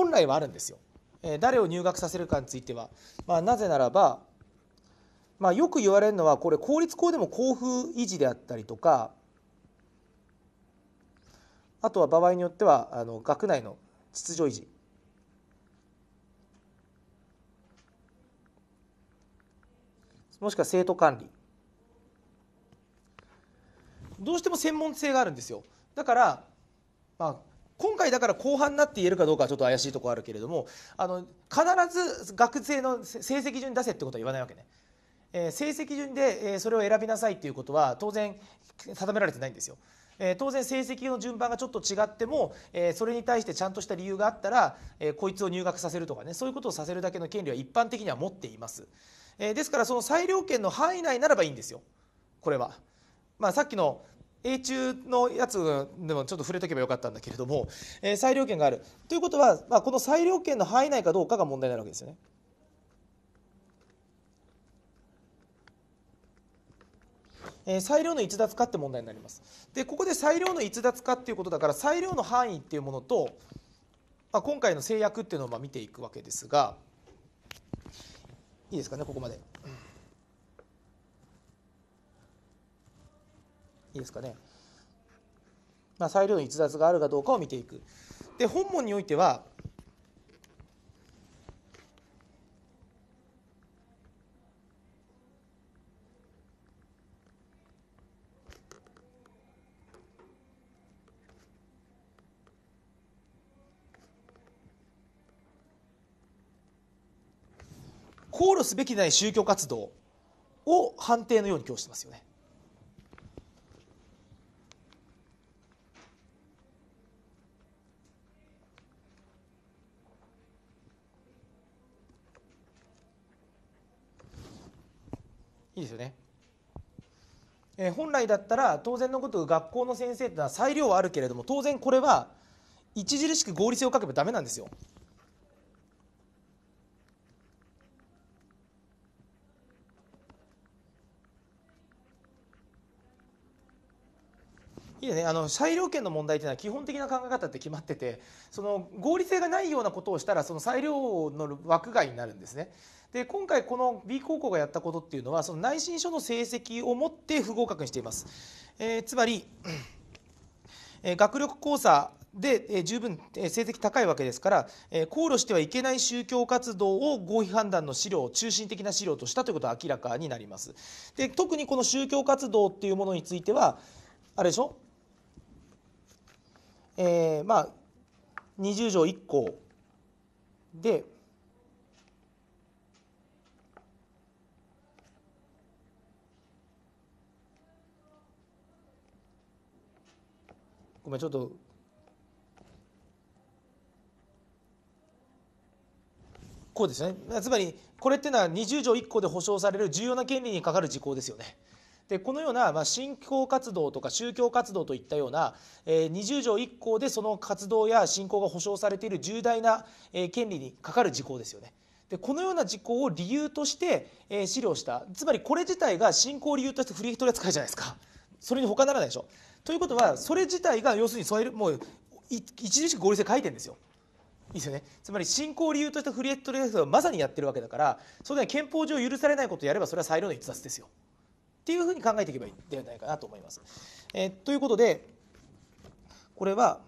[SPEAKER 1] 本来はあるんですよ。え誰を入学させるかについては、まあ、なぜならば、まあ、よく言われるのはこれ公立校でも校風維持であったりとかあとは場合によってはあの学内の秩序維持もしくは生徒管理どうしても専門性があるんですよだから、まあ、今回だから後半になって言えるかどうかはちょっと怪しいところあるけれどもあの必ず学生の成績順に出せってことは言わないわけね。えー、成績順で、えー、それを選びなさいっていうことは当然定められてないんですよ。えー、当然成績の順番がちょっと違っても、えー、それに対してちゃんとした理由があったら、えー、こいつを入学させるとかねそういうことをさせるだけの権利は一般的には持っています。えー、ですからその裁量権の範囲内ならばいいんですよこれは。まあ、さっきの A 中のやつでもちょっと触れとけばよかったんだけれども、えー、裁量権があるということは、まあ、この裁量権の範囲内かどうかが問題になるわけですよね。え裁量の逸脱かって問題になりますでここで裁量の逸脱かっていうことだから裁量の範囲っていうものと、まあ、今回の制約っていうのをま見ていくわけですがいいですかねここまで。いですかね、まあ、裁量の逸脱があるかどうかを見ていくで本問においては考慮すべきでない宗教活動を判定のように教してますよね。いいですよね。えー、本来だったら当然のこと学校の先生ってのは裁量はあるけれども当然これは著しく合理性を書けばダメなんですよ。いいね、あの裁量権の問題というのは基本的な考え方って決まっててその合理性がないようなことをしたらその裁量の枠外になるんですね。で今回この B 高校がやったことっていうのはその内申書の成績をもって不合格にしています、えー、つまり、えー、学力交差で、えー、十分、えー、成績高いわけですから、えー、考慮してはいけない宗教活動を合否判断の資料を中心的な資料としたということは明らかになりますで特にこの宗教活動っていうものについてはあれでしょえー、まあ20条1項でごめんちょっとこうですねつまりこれっていうのは20条1項で保障される重要な権利にかかる事項ですよね。でこのような、まあ、信仰活動とか宗教活動といったような、えー、20条1項でその活動や信仰が保障されている重大な、えー、権利にかかる事項ですよね。でこのような事項を理由として、えー、資料したつまりこれ自体が信仰を理由として不利益取り扱いじゃないですかそれに他ならないでしょということはそれ自体が要するにそういうもう著しく合理性欠いてるんですよ。いいですよね、つまり信仰を理由としたフリエット・レースはまさにやってるわけだからそれで憲法上許されないことをやればそれは裁量の逸脱ですよ。っていうふうに考えていけばいいんではないかなと思います。えということでこれは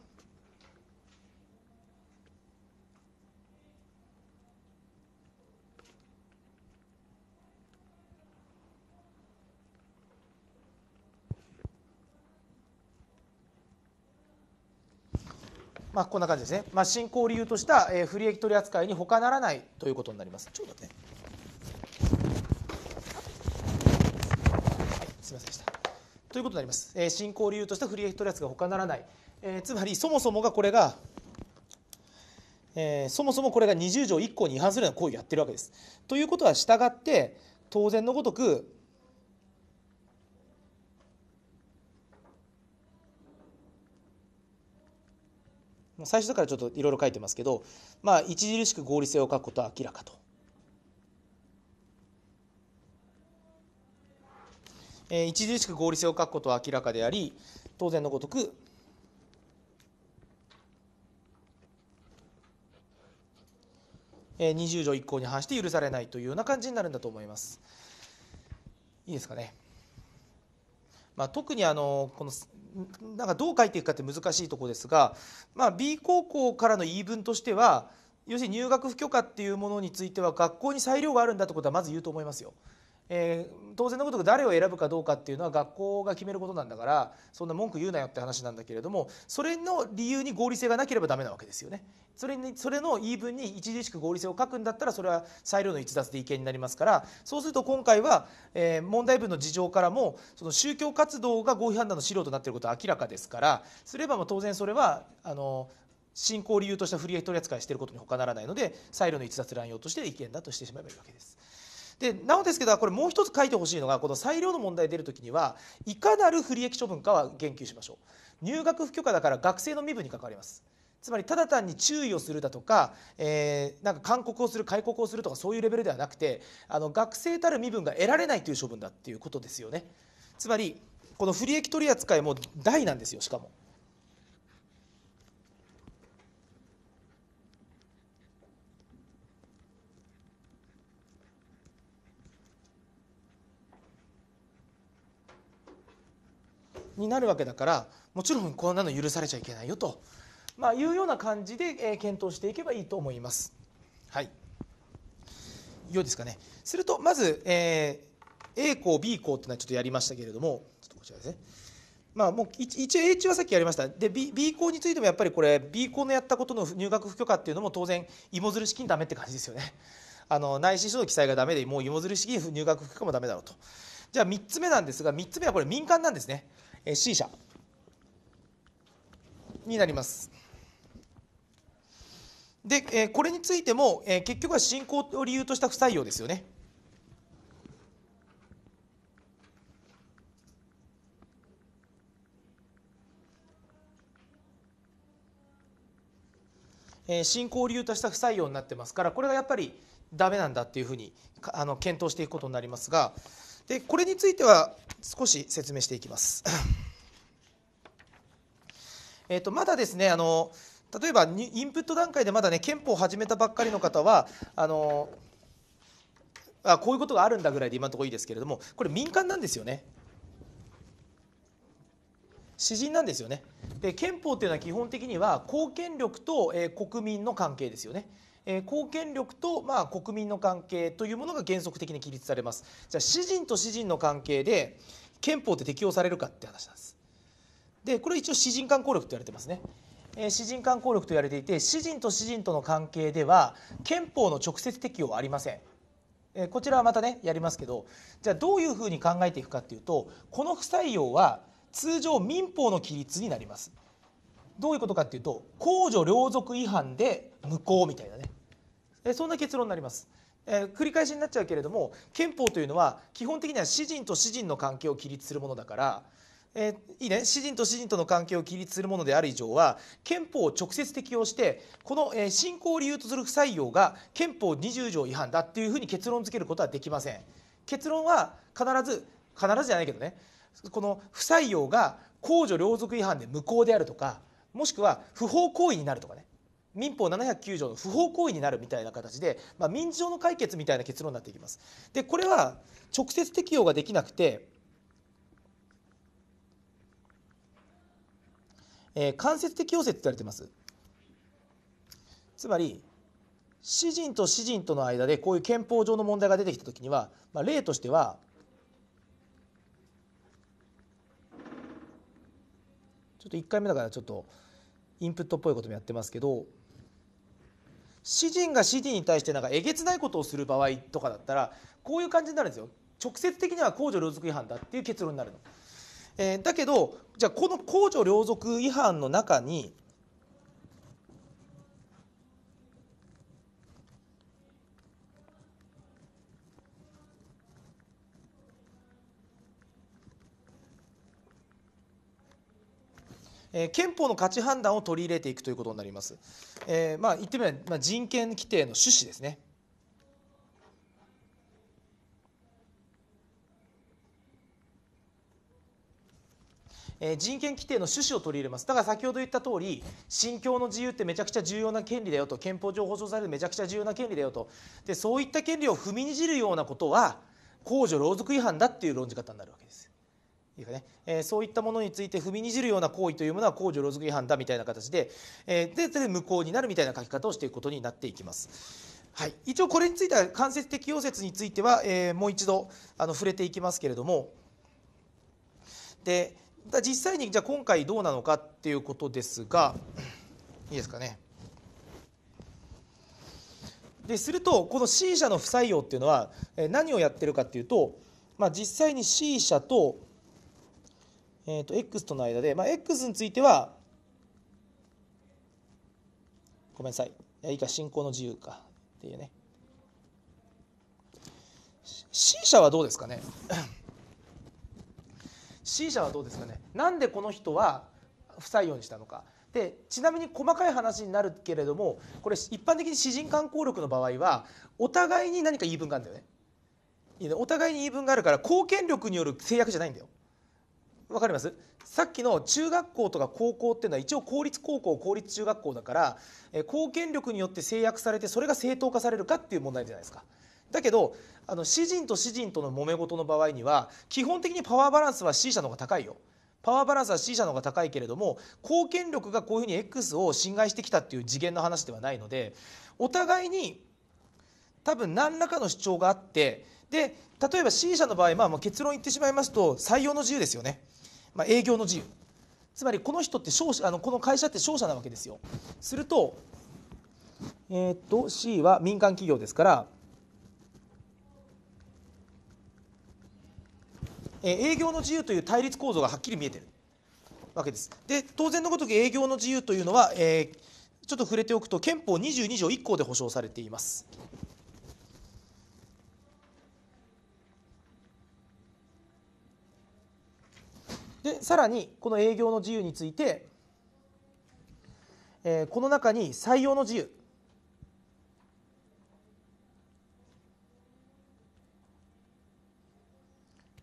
[SPEAKER 1] まあ、こんな感じですね、まあ、進行を理由とした、え不利益取扱いに他ならないということになりますちょうとね、すみませんでしたということになります、えー、進行を理由とした不利益取扱いが他ならない、えー、つまりそもそもがこれがえー、そもそもこれが20条1項に違反するような行為をやってるわけです。ということは従って当然のごとく最初だからちょっといろいろ書いてますけど、まあ、著しく合理性を欠くことは明らかと。えー、著しく合理性を欠くことは明らかであり当然のごとく20条1項に反して許されないというような感じになるんだと思います。いいですかね。まあ、特にあのこのなんかどう書いていくかって難しいところですが、まあ、B 高校からの言い分としては要するに入学不許可っていうものについては学校に裁量があるんだってことはまず言うと思いますよ。えー、当然のことが誰を選ぶかどうかっていうのは学校が決めることなんだからそんな文句言うなよって話なんだけれどもそれの理由に合理性がなければダメなわけですよね。それにそれの言い分に著しく合理性を書くんだったらそれは裁量の逸脱で違憲になりますからそうすると今回は、えー、問題文の事情からもその宗教活動が合否判断の資料となっていることは明らかですからすればま当然それはあの信仰を理由とした不利益取り扱いしていることに他ならないので裁量の逸脱乱用として違憲だとしてしまえばいいわけです。でなおですけどこれもう一つ書いてほしいのがこの裁量の問題出るときにはいかなる不利益処分かは言及しましょう入学不許可だから学生の身分に関わりますつまりただ単に注意をするだとか,、えー、なんか勧告をする開国をするとかそういうレベルではなくてあの学生たる身分が得られないという処分だっていうことですよねつまりこの不利益取扱いも大なんですよしかもになるわけだからもちろんこんなの許されちゃいけないよと、まあ、いうような感じで、え検討していけばいいと思います。はい、ようですかねするとまず、えー、A 項 B 項っていうのはちょっとやりましたけれどもちょっとこちらですね。まあ、もう一応 A 中はさっきやりましたで B, B 校についてもやっぱりこれ B 校のやったことの入学不許可っていうのも当然芋づる式にダメって感じですよね あの内申書の記載がダメでもう芋づる式入学不許可もダメだろうとじゃあ3つ目なんですが3つ目はこれ民間なんですねえ C 社になります。で、えこれについても、え結局は信仰を理由とした不採用ですよね。えー、信仰を理由とした不採用になってますからこれがやっぱりダメなんだっていうふうにあの検討していくことになりますがでこれについては少し説明していきます。えとまだですねあの例えばインプット段階でまだね憲法を始めたばっかりの方はあのあこういうことがあるんだぐらいで今のところいいですけれどもこれ民間なんですよね。詩人なんですよねで憲法というのは基本的には公権力と、えー、国民の関係ですよね。え公権力と、まあ、国民の関係というものが原則的に規律されますじゃあ私人と私人の関係で憲法って適用されるかって話なんですでこれ一応私人間効力と言われてますね、えー、私人間効力と言われていて私人と私人との関係では憲法の直接適用はありませんえこちらはまたねやりますけどじゃあどういうふうに考えていくかっていうとこの不採用は通常民法の規律になりますどういうことかっていうと公序良俗違反で無効みたいなねえそんな結論になります。えー、繰り返しになっちゃうけれども憲法というのは基本的には詩人と詩人の関係を規律するものだから、えー、いいね詩人と詩人との関係を規律するものである以上は憲法を直接適用してこの、えー、信仰理由とする不採用が憲法20条違反だっていうふうに結論付けることはできません。結論は必ず必ずじゃないけどねこの不採用が公序良俗違反で無効であるとかもしくは不法行為になるとかね民法709条の不法行為になるみたいな形で、まあ、民事上の解決みたいな結論になっていきます。でこれは直接適用ができなくて、えー、間接適用説って言われてます。つまり私人と私人との間でこういう憲法上の問題が出てきた時には、まあ、例としてはちょっと1回目だからちょっとインプットっぽいこともやってますけど詩人が詩人に対してなんかえげつないことをする場合とかだったらこういう感じになるんですよ直接的には公序良俗違反だっていう結論になるの。えー、だけどじゃあこの公序良俗違反の中にえー、憲法の価値判断を取り入れていくということになります。えー、まあ、言ってみれば、まあ、人権規定の趣旨ですね。え人権規定の趣旨を取り入れますだから先ほど言った通り信教の自由ってめちゃくちゃ重要な権利だよと憲法上保障されるめちゃくちゃ重要な権利だよとでそういった権利を踏みにじるようなことは公序良俗違反だっていう論じ方になるわけです。いうかね、えー、そういったものについて踏みにじるような行為というものは公序良俗違反だみたいな形で、えー、で無効になるみたいな書き方をしていくことになっていきます。はい、一応これについては間接適用説については、えー、もう一度あの触れていきますけれどもで実際にじゃあ今回どうなのかっていうことですがいいですかね。でするとこの C 社の不採用っていうのは何をやってるかっていうと、まあ、実際に C 社とえーと、X との間で、まあ、X についてはごめんなさいいいか信仰の自由かっていうね C 社はどうですかね C 社はどうですかねなんでこの人は不採用にしたのかでちなみに細かい話になるけれどもこれ一般的に詩人観光力の場合はお互いに何か言い分があるんだよねお互いに言い分があるから貢献力による制約じゃないんだよわかりますさっきの中学校とか高校っていうのは一応公立高校公立中学校だから、え公権力によって制約されてそれが正当化されるかっていう問題じゃないですか。だけどあの詩人と詩人との揉め事の場合には基本的にパワーバランスは C 社の方が高いよ。パワーバランスは C 社の方が高いけれども貢献力がこういうふうに X を侵害してきたっていう次元の話ではないのでお互いに多分何らかの主張があってで例えば C 社の場合、まあ、結論言ってしまいますと採用の自由ですよね。まあ、営業の自由つまりこの人って商社あのこの会社って商社なわけですよすると,、えー、っと C は民間企業ですからえ営業の自由という対立構造がはっきり見えてるわけです。で当然のごとく営業の自由というのは、えー、ちょっと触れておくと憲法22条1項で保障されています。でさらにこの営業の自由について、えー、この中に採用の自由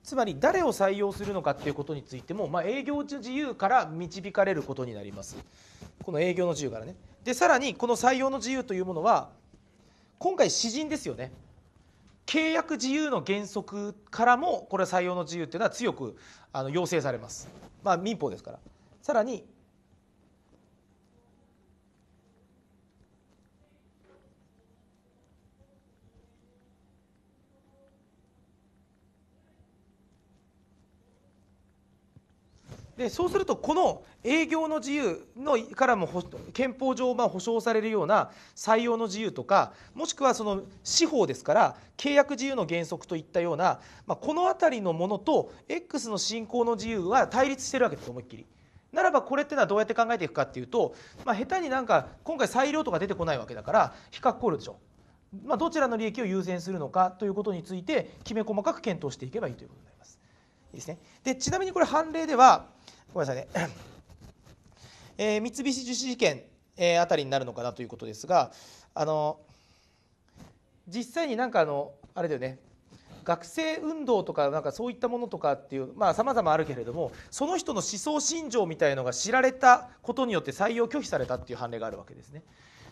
[SPEAKER 1] つまり誰を採用するのかっていうことについても、まあ、営業自由から導かれることになりますこの営業の自由からねでさらにこの採用の自由というものは今回詩人ですよね契約自由の原則からもこれは採用の自由っていうのは強くあの要請されます、まあ、民法ですからさらにでそうするとこの営業の自由のからも憲法上ま保障されるような採用の自由とかもしくはその司法ですから契約自由の原則といったような、まあ、この辺りのものと X の信仰の自由は対立してるわけです思いっきり。ならばこれってのはどうやって考えていくかっていうと、まあ、下手になんか今回裁量とか出てこないわけだから比較考慮でしょ。まあ、どちらの利益を優先するのかということについてきめ細かく検討していけばいいということになります。いいですね、でちなみにこれ判例ではごめんなさいね、えー、三菱樹脂事件、えー、あたりになるのかなということですがあの実際になんかあのあれだよね学生運動とかなんかそういったものとかっていうまあ様々あるけれどもその人の思想信条みたいのが知られたことによって採用拒否されたっていう判例があるわけですね。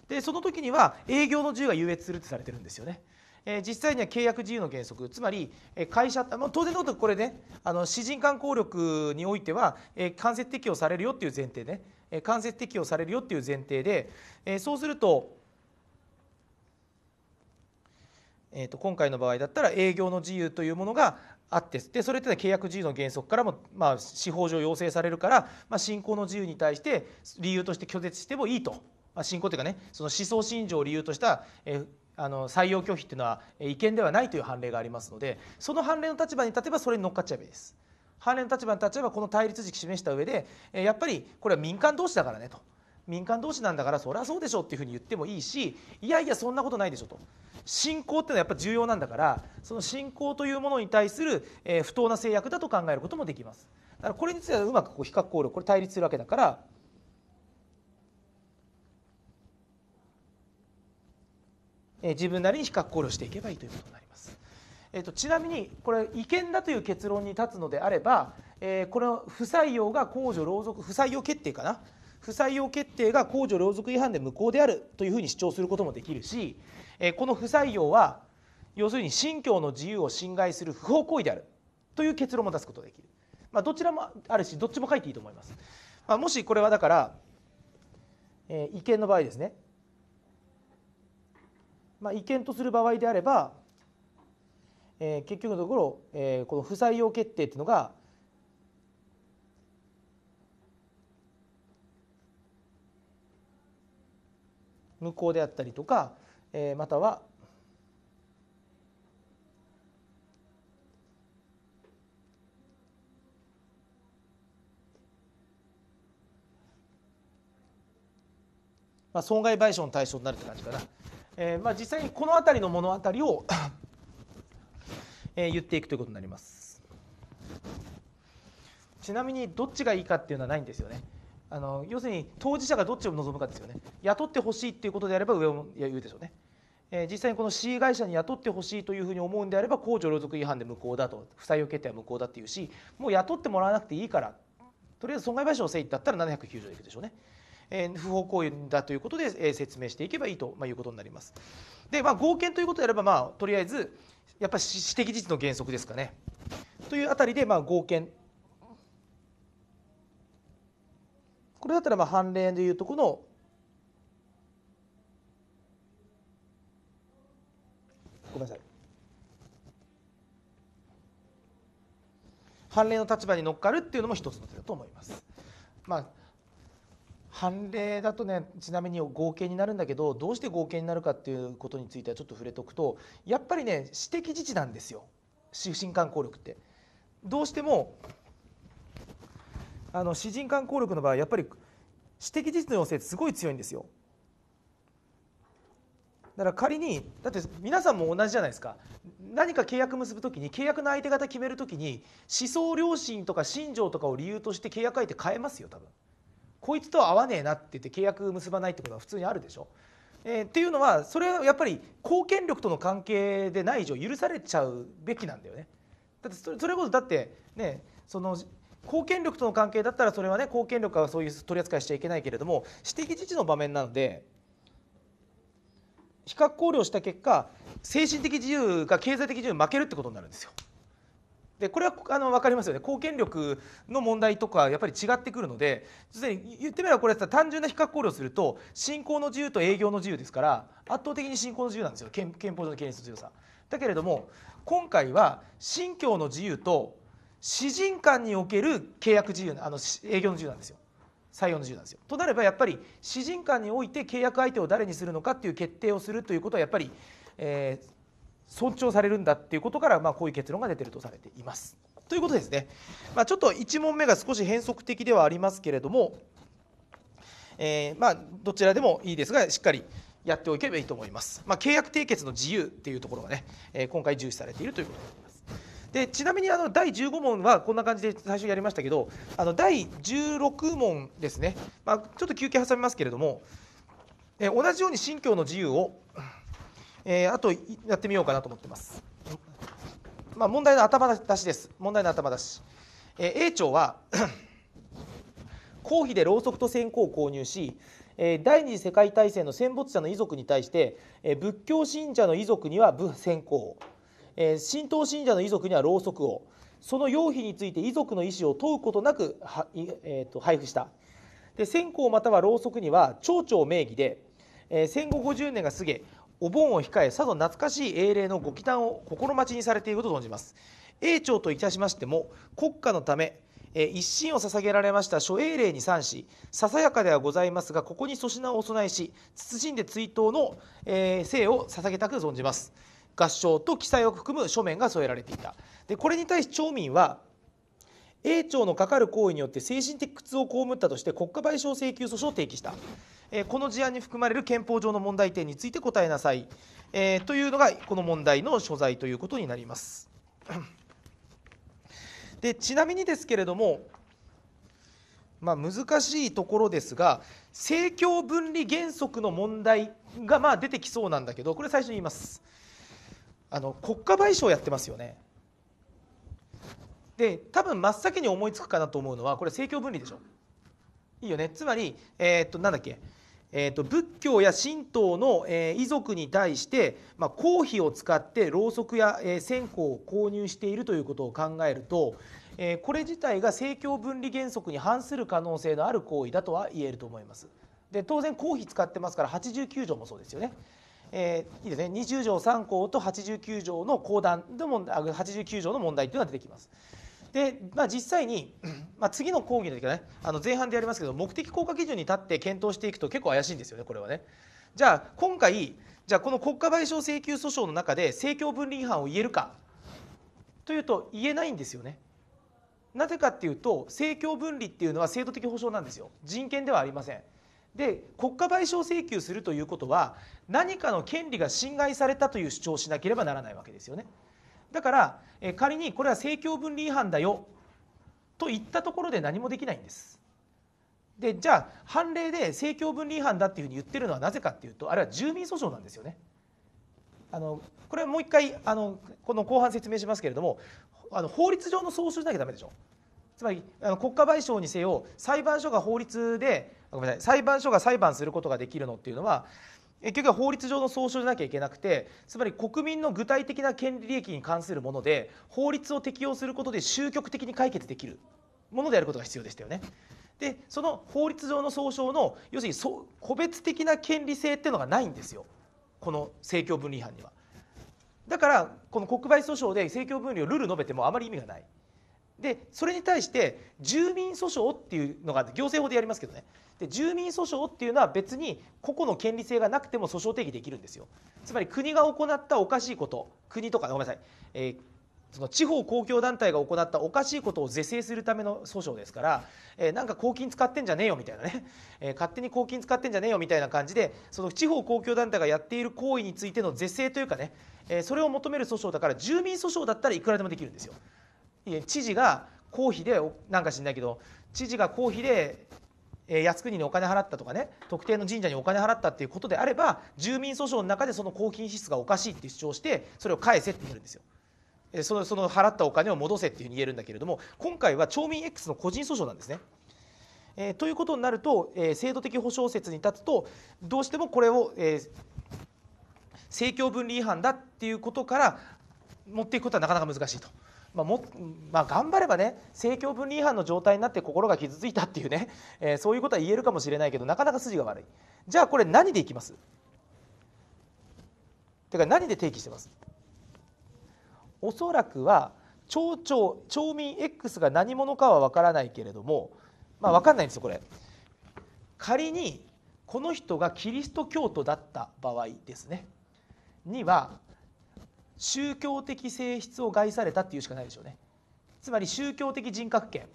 [SPEAKER 1] でその時には営業の自由が優越するってされてるんですよね。えー、実際には契約自由の原則つまり、え会社、まあ、当然のことこれねあの私人間効力においては、えー、間接適用されるよっていう前提ね、えー、間接適用されるよっていう前提で、えー、そうすると,、えー、と今回の場合だったら営業の自由というものがあってでそれって、契約自由の原則からも、まあ、司法上要請されるから、まあ、信仰の自由に対して理由として拒絶してもいいと、まあ、信仰というかねその思想信条を理由とした、えーあの採用拒否っていうのは違憲ではないという判例がありますのでその判例の立場に立てばそれに乗っかっちゃえばいいです。判例の立場に立ちればこの対立軸示した上でやっぱりこれは民間同士だからねと民間同士なんだからそりゃそうでしょっていうふうに言ってもいいしいやいやそんなことないでしょと信仰っていうのはやっぱ重要なんだからその信仰というものに対する不当な制約だと考えることもできますだからこれについてはうまくこう比較考慮これ対立するわけだからえ自分なりに比較考慮していけばいいということになります。えっとちなみにこれ違憲だという結論に立つのであれば、えこは不採用が公序良俗不採用決定かな不採用決定が公序良俗違反で無効であるというふうに主張することもできるし、えこの不採用は要するに信教の自由を侵害する不法行為であるという結論も出すことができる、まあ、どちらもあるしどっちも書いていいと思います、まあ、もしこれはだから、え違憲の場合ですねまあ、違憲とする場合であれば、えー、結局のところ、えー、この不採用決定というのが無効であったりとか、えー、またはまあ、損害賠償の対象になるって感じかな。えー、まあ、実際にこの辺りの物語をえー、言っていくということになりますちなみにどっちがいいかっていうのはないんですよねあの要するに当事者がどっちを望むかですよね雇ってほしいっていうことであれば上を言うでしょうね、えー、実際にこの C 会社に雇ってほしいというふうに思うんであれば公序良俗違反で無効だと負債を決定は無効だっていうしもう雇ってもらわなくていいからとりあえず損害賠償をせいだったら709条でいくでしょうねえ不法行為だということで、え説明していけばいいと、まあ、いうことになります。で、まあ、合憲ということであれば、まあ、とりあえずやっぱり私的事実の原則ですかね。というあたりで、まあ、合憲これだったらまあ判例でいうとこのごめんなさい判例の立場に乗っかるっていうのも一つの手だと思います。まあ判例だとねちなみに合計になるんだけどどうして合計になるかっていうことについてはちょっと触れとくとやっぱりね私的自治なんですよ審官公力って。どうしてもあの私人間効力の場合やっぱり私的自治の要請すごい強いんですよ。だから仮にだって皆さんも同じじゃないですか何か契約結ぶときに契約の相手方決めるときに思想良心とか信条とかを理由として契約相手変えますよ多分。こいつとは合わねえなって言って契約結ばないってことは普通にあるでしょ。えー、っていうのはそれはやっぱり貢献力との関係でない以上許されちゃうべきなんだよね。だってそれそれこそだってねその貢献力との関係だったらそれはね貢献力はそういう取り扱いしちゃいけないけれども私的自治の場面なので比較考慮した結果精神的自由が経済的自由に負けるってことになるんですよ。でこれはあの分かりますよね貢献力の問題とかやっぱり違ってくるのでに言ってみればこれ単純な比較考慮をすると信仰の自由と営業の自由ですから圧倒的に信仰の自由なんですよ憲法上の権利の強さ。だけれども今回は信教の自由と私人間における契約自由あの営業の自由なんですよ。採用の自由なんですよとなればやっぱり私人間において契約相手を誰にするのかっていう決定をするということはやっぱり、えー、尊重されるんだっていうことから、まあ、こういう結論が出てるとされています。ということですね、まあ、ちょっと1問目が少し変則的ではありますけれども、えー、まあ、どちらでもいいですがしっかりやっておけばいいと思います、まあ、契約締結の自由っていうところがね、えー、今回重視されているということになりますでちなみにあの第15問はこんな感じで最初やりましたけどあの第16問ですね、まあ、ちょっと休憩挟みますけれども、えー、同じように信教の自由をえー、あとやってみようかなと思ってます、まあ、問題の頭出しです問題の頭出し、えー、A 庁は 公費でろうそくと線香を購入し第二次世界大戦の戦没者の遺族に対して仏教信者の遺族には線香を神道信者の遺族にはろうそくをその用費について遺族の意思を問うことなくは、えと配布したで線香またはろうそくには町長名義で、え戦後50年が過ぎお盆を控えさぞ懐かしい英霊のご祈祷を心待ちにされていると存じます英朝といたしましても国家のため一心を捧げられました諸英霊に賛しささやかではございますがここに粗品をお供えし謹んで追悼の、えー、生を捧げたく存じます合唱と記載を含む書面が添えられていたでこれに対し町民は英朝のかかる行為によって精神的苦痛を被ったとして国家賠償請求訴訟を提起したえー、この事案に含まれる憲法上の問題点について答えなさい、えー、というのがこの問題の所在ということになります。でちなみにですけれども、まあ、難しいところですが政教分離原則の問題がまあ出てきそうなんだけどこれ最初に言いますあの国家賠償やってますよねで多分真っ先に思いつくかなと思うのはこれ政教分離でしょいいよねつまり、えー、っとなんだっけえーと、仏教や神道の、えー、遺族に対して、まあ、公費を使ってろうそくや、えー、線香を購入しているということを考えると、えー、これ自体が政教分離原則に反する可能性のある行為だとは言えると思います。で当然公費使ってますから89条もそうですよね。えー、いいですね20条3項と89条の公団でも89条の問題というのは出てきます。で、まあ、実際に、まあ、次の講義の時はねあの前半でやりますけど目的効果基準に立って検討していくと結構怪しいんですよねこれはね。じゃあ今回じゃあこの国家賠償請求訴訟の中で政教分離違反を言えるかというと言えないんですよね。なぜかっていうと政教分離っていうのは制度的保障なんですよ人権ではありません。で国家賠償請求するということは何かの権利が侵害されたという主張をしなければならないわけですよね。だから、え仮にこれは政教分離違反だよと言ったところで何もできないんです。でじゃあ判例で政教分離違反だっていうふうに言ってるのはなぜかっていうとあれは住民訴訟なんですよね。あのこれはもう一回あのこの後半説明しますけれどもあの法律上の総集しなきゃダメでしょ。つまりあの国家賠償にせよ裁判所が法律でごめんなさい裁判所が裁判することができるのっていうのは結局は法律上の総称でなきゃいけなくてつまり国民の具体的な権利利益に関するもので法律を適用することで終局的に解決できるものであることが必要でしたよね。でその法律上の総称の要するに個別的な権利性っていうのがないんですよこの政教分離違反には。だからこの国賠訴訟で政教分離をルール述べてもあまり意味がない。でそれに対して住民訴訟っていうのが行政法でやりますけどねで住民訴訟っていうのは別に個々の権利性がなくても訴訟定義できるんですよつまり国が行ったおかしいこと国とかごめんなさい、えー、その地方公共団体が行ったおかしいことを是正するための訴訟ですから、えー、なんか公金使ってんじゃねえよみたいなね、えー、勝手に公金使ってんじゃねえよみたいな感じでその地方公共団体がやっている行為についての是正というかね、えー、それを求める訴訟だから住民訴訟だったらいくらでもできるんですよ。知事が公費でなんか知んないけど知事が公費でえ靖国にお金払ったとかね特定の神社にお金払ったっていうことであれば住民訴訟の中でその公金支出がおかしいって主張してそれを返せって言えるんですよ。えそのその払ったお金を戻せっていうふうに言えるんだけれども今回は町民 X の個人訴訟なんですね。えー、ということになると、えー、制度的保障説に立つとどうしてもこれを、えー、政教分離違反だっていうことから持っていくことはなかなか難しいと。まあもまあ、頑張ればね政教分離違反の状態になって心が傷ついたっていうね、えー、そういうことは言えるかもしれないけどなかなか筋が悪いじゃあこれ何でいきますてか何で定義してますおそらくは町長町民 X が何者かは分からないけれどもまあ分かんないんですよこれ仮にこの人がキリスト教徒だった場合ですねには宗教的性質を害されたっていうしかないでしょうねつまり宗教的人格権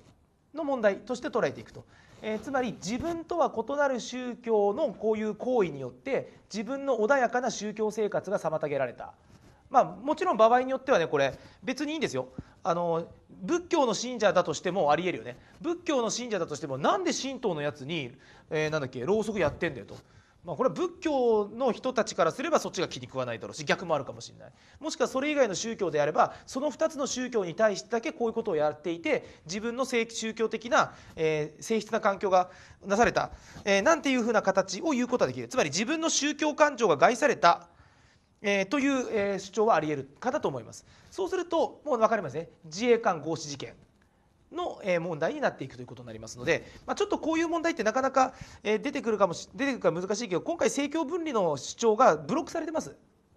[SPEAKER 1] の問題として捉えていくと、えー、つまり自分とは異なる宗教のこういう行為によって自分の穏やかな宗教生活が妨げられたまあ、もちろん場合によってはねこれ別にいいんですよあの仏教の信者だとしてもありえるよね仏教の信者だとしてもなんで神道のやつに、えー、なんだっけろうそくやってんだよとまあ、これは仏教の人たちからすればそっちが気に食わないだろうし逆もあるかもしれないもしくはそれ以外の宗教であればその2つの宗教に対してだけこういうことをやっていて自分の宗教的な、えー、性質な環境がなされた、えー、なんていうふうな形を言うことができるつまり自分の宗教感情が害された、えー、という、えー、主張はありえるかだと思いますそうするともう分かりますね自衛官合死事件の問題になっていくということになりますので、まあ、ちょっとこういう問題ってなかなか出てくるかも出てくるか難しいけど今回政教分離の主張がブロックされてます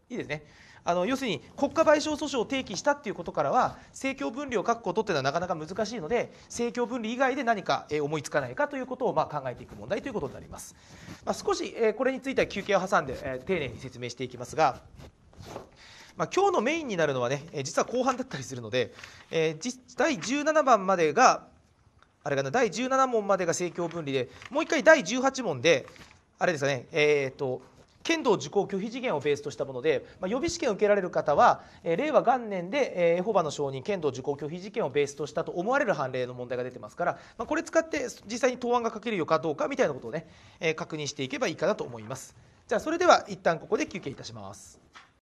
[SPEAKER 1] いいですねあの要するに国家賠償訴訟を提起したっていうことからは政教分離を書くことっていうのはなかなか難しいので政教分離以外で何か思いつかないかということをまあ考えていく問題ということになります、まあ、少しこれについては休憩を挟んで丁寧に説明していきますがまあ、今日のメインになるのはね、え実は後半だったりするので、えー、第17番までがあれかな第十七問までが政教分離でもう一回第18問であれですかねえっ、ー、と剣道受講拒否事件をベースとしたもので、まあ、予備試験を受けられる方は、えー、令和元年で、えー、エホバの証人剣道受講拒否事件をベースとしたと思われる判例の問題が出てますから、まあ、これ使って実際に答案が書けるよかどうかみたいなことをね、えー、確認していけばいいかなと思います。じゃあそれでは一旦ここで休憩いたします。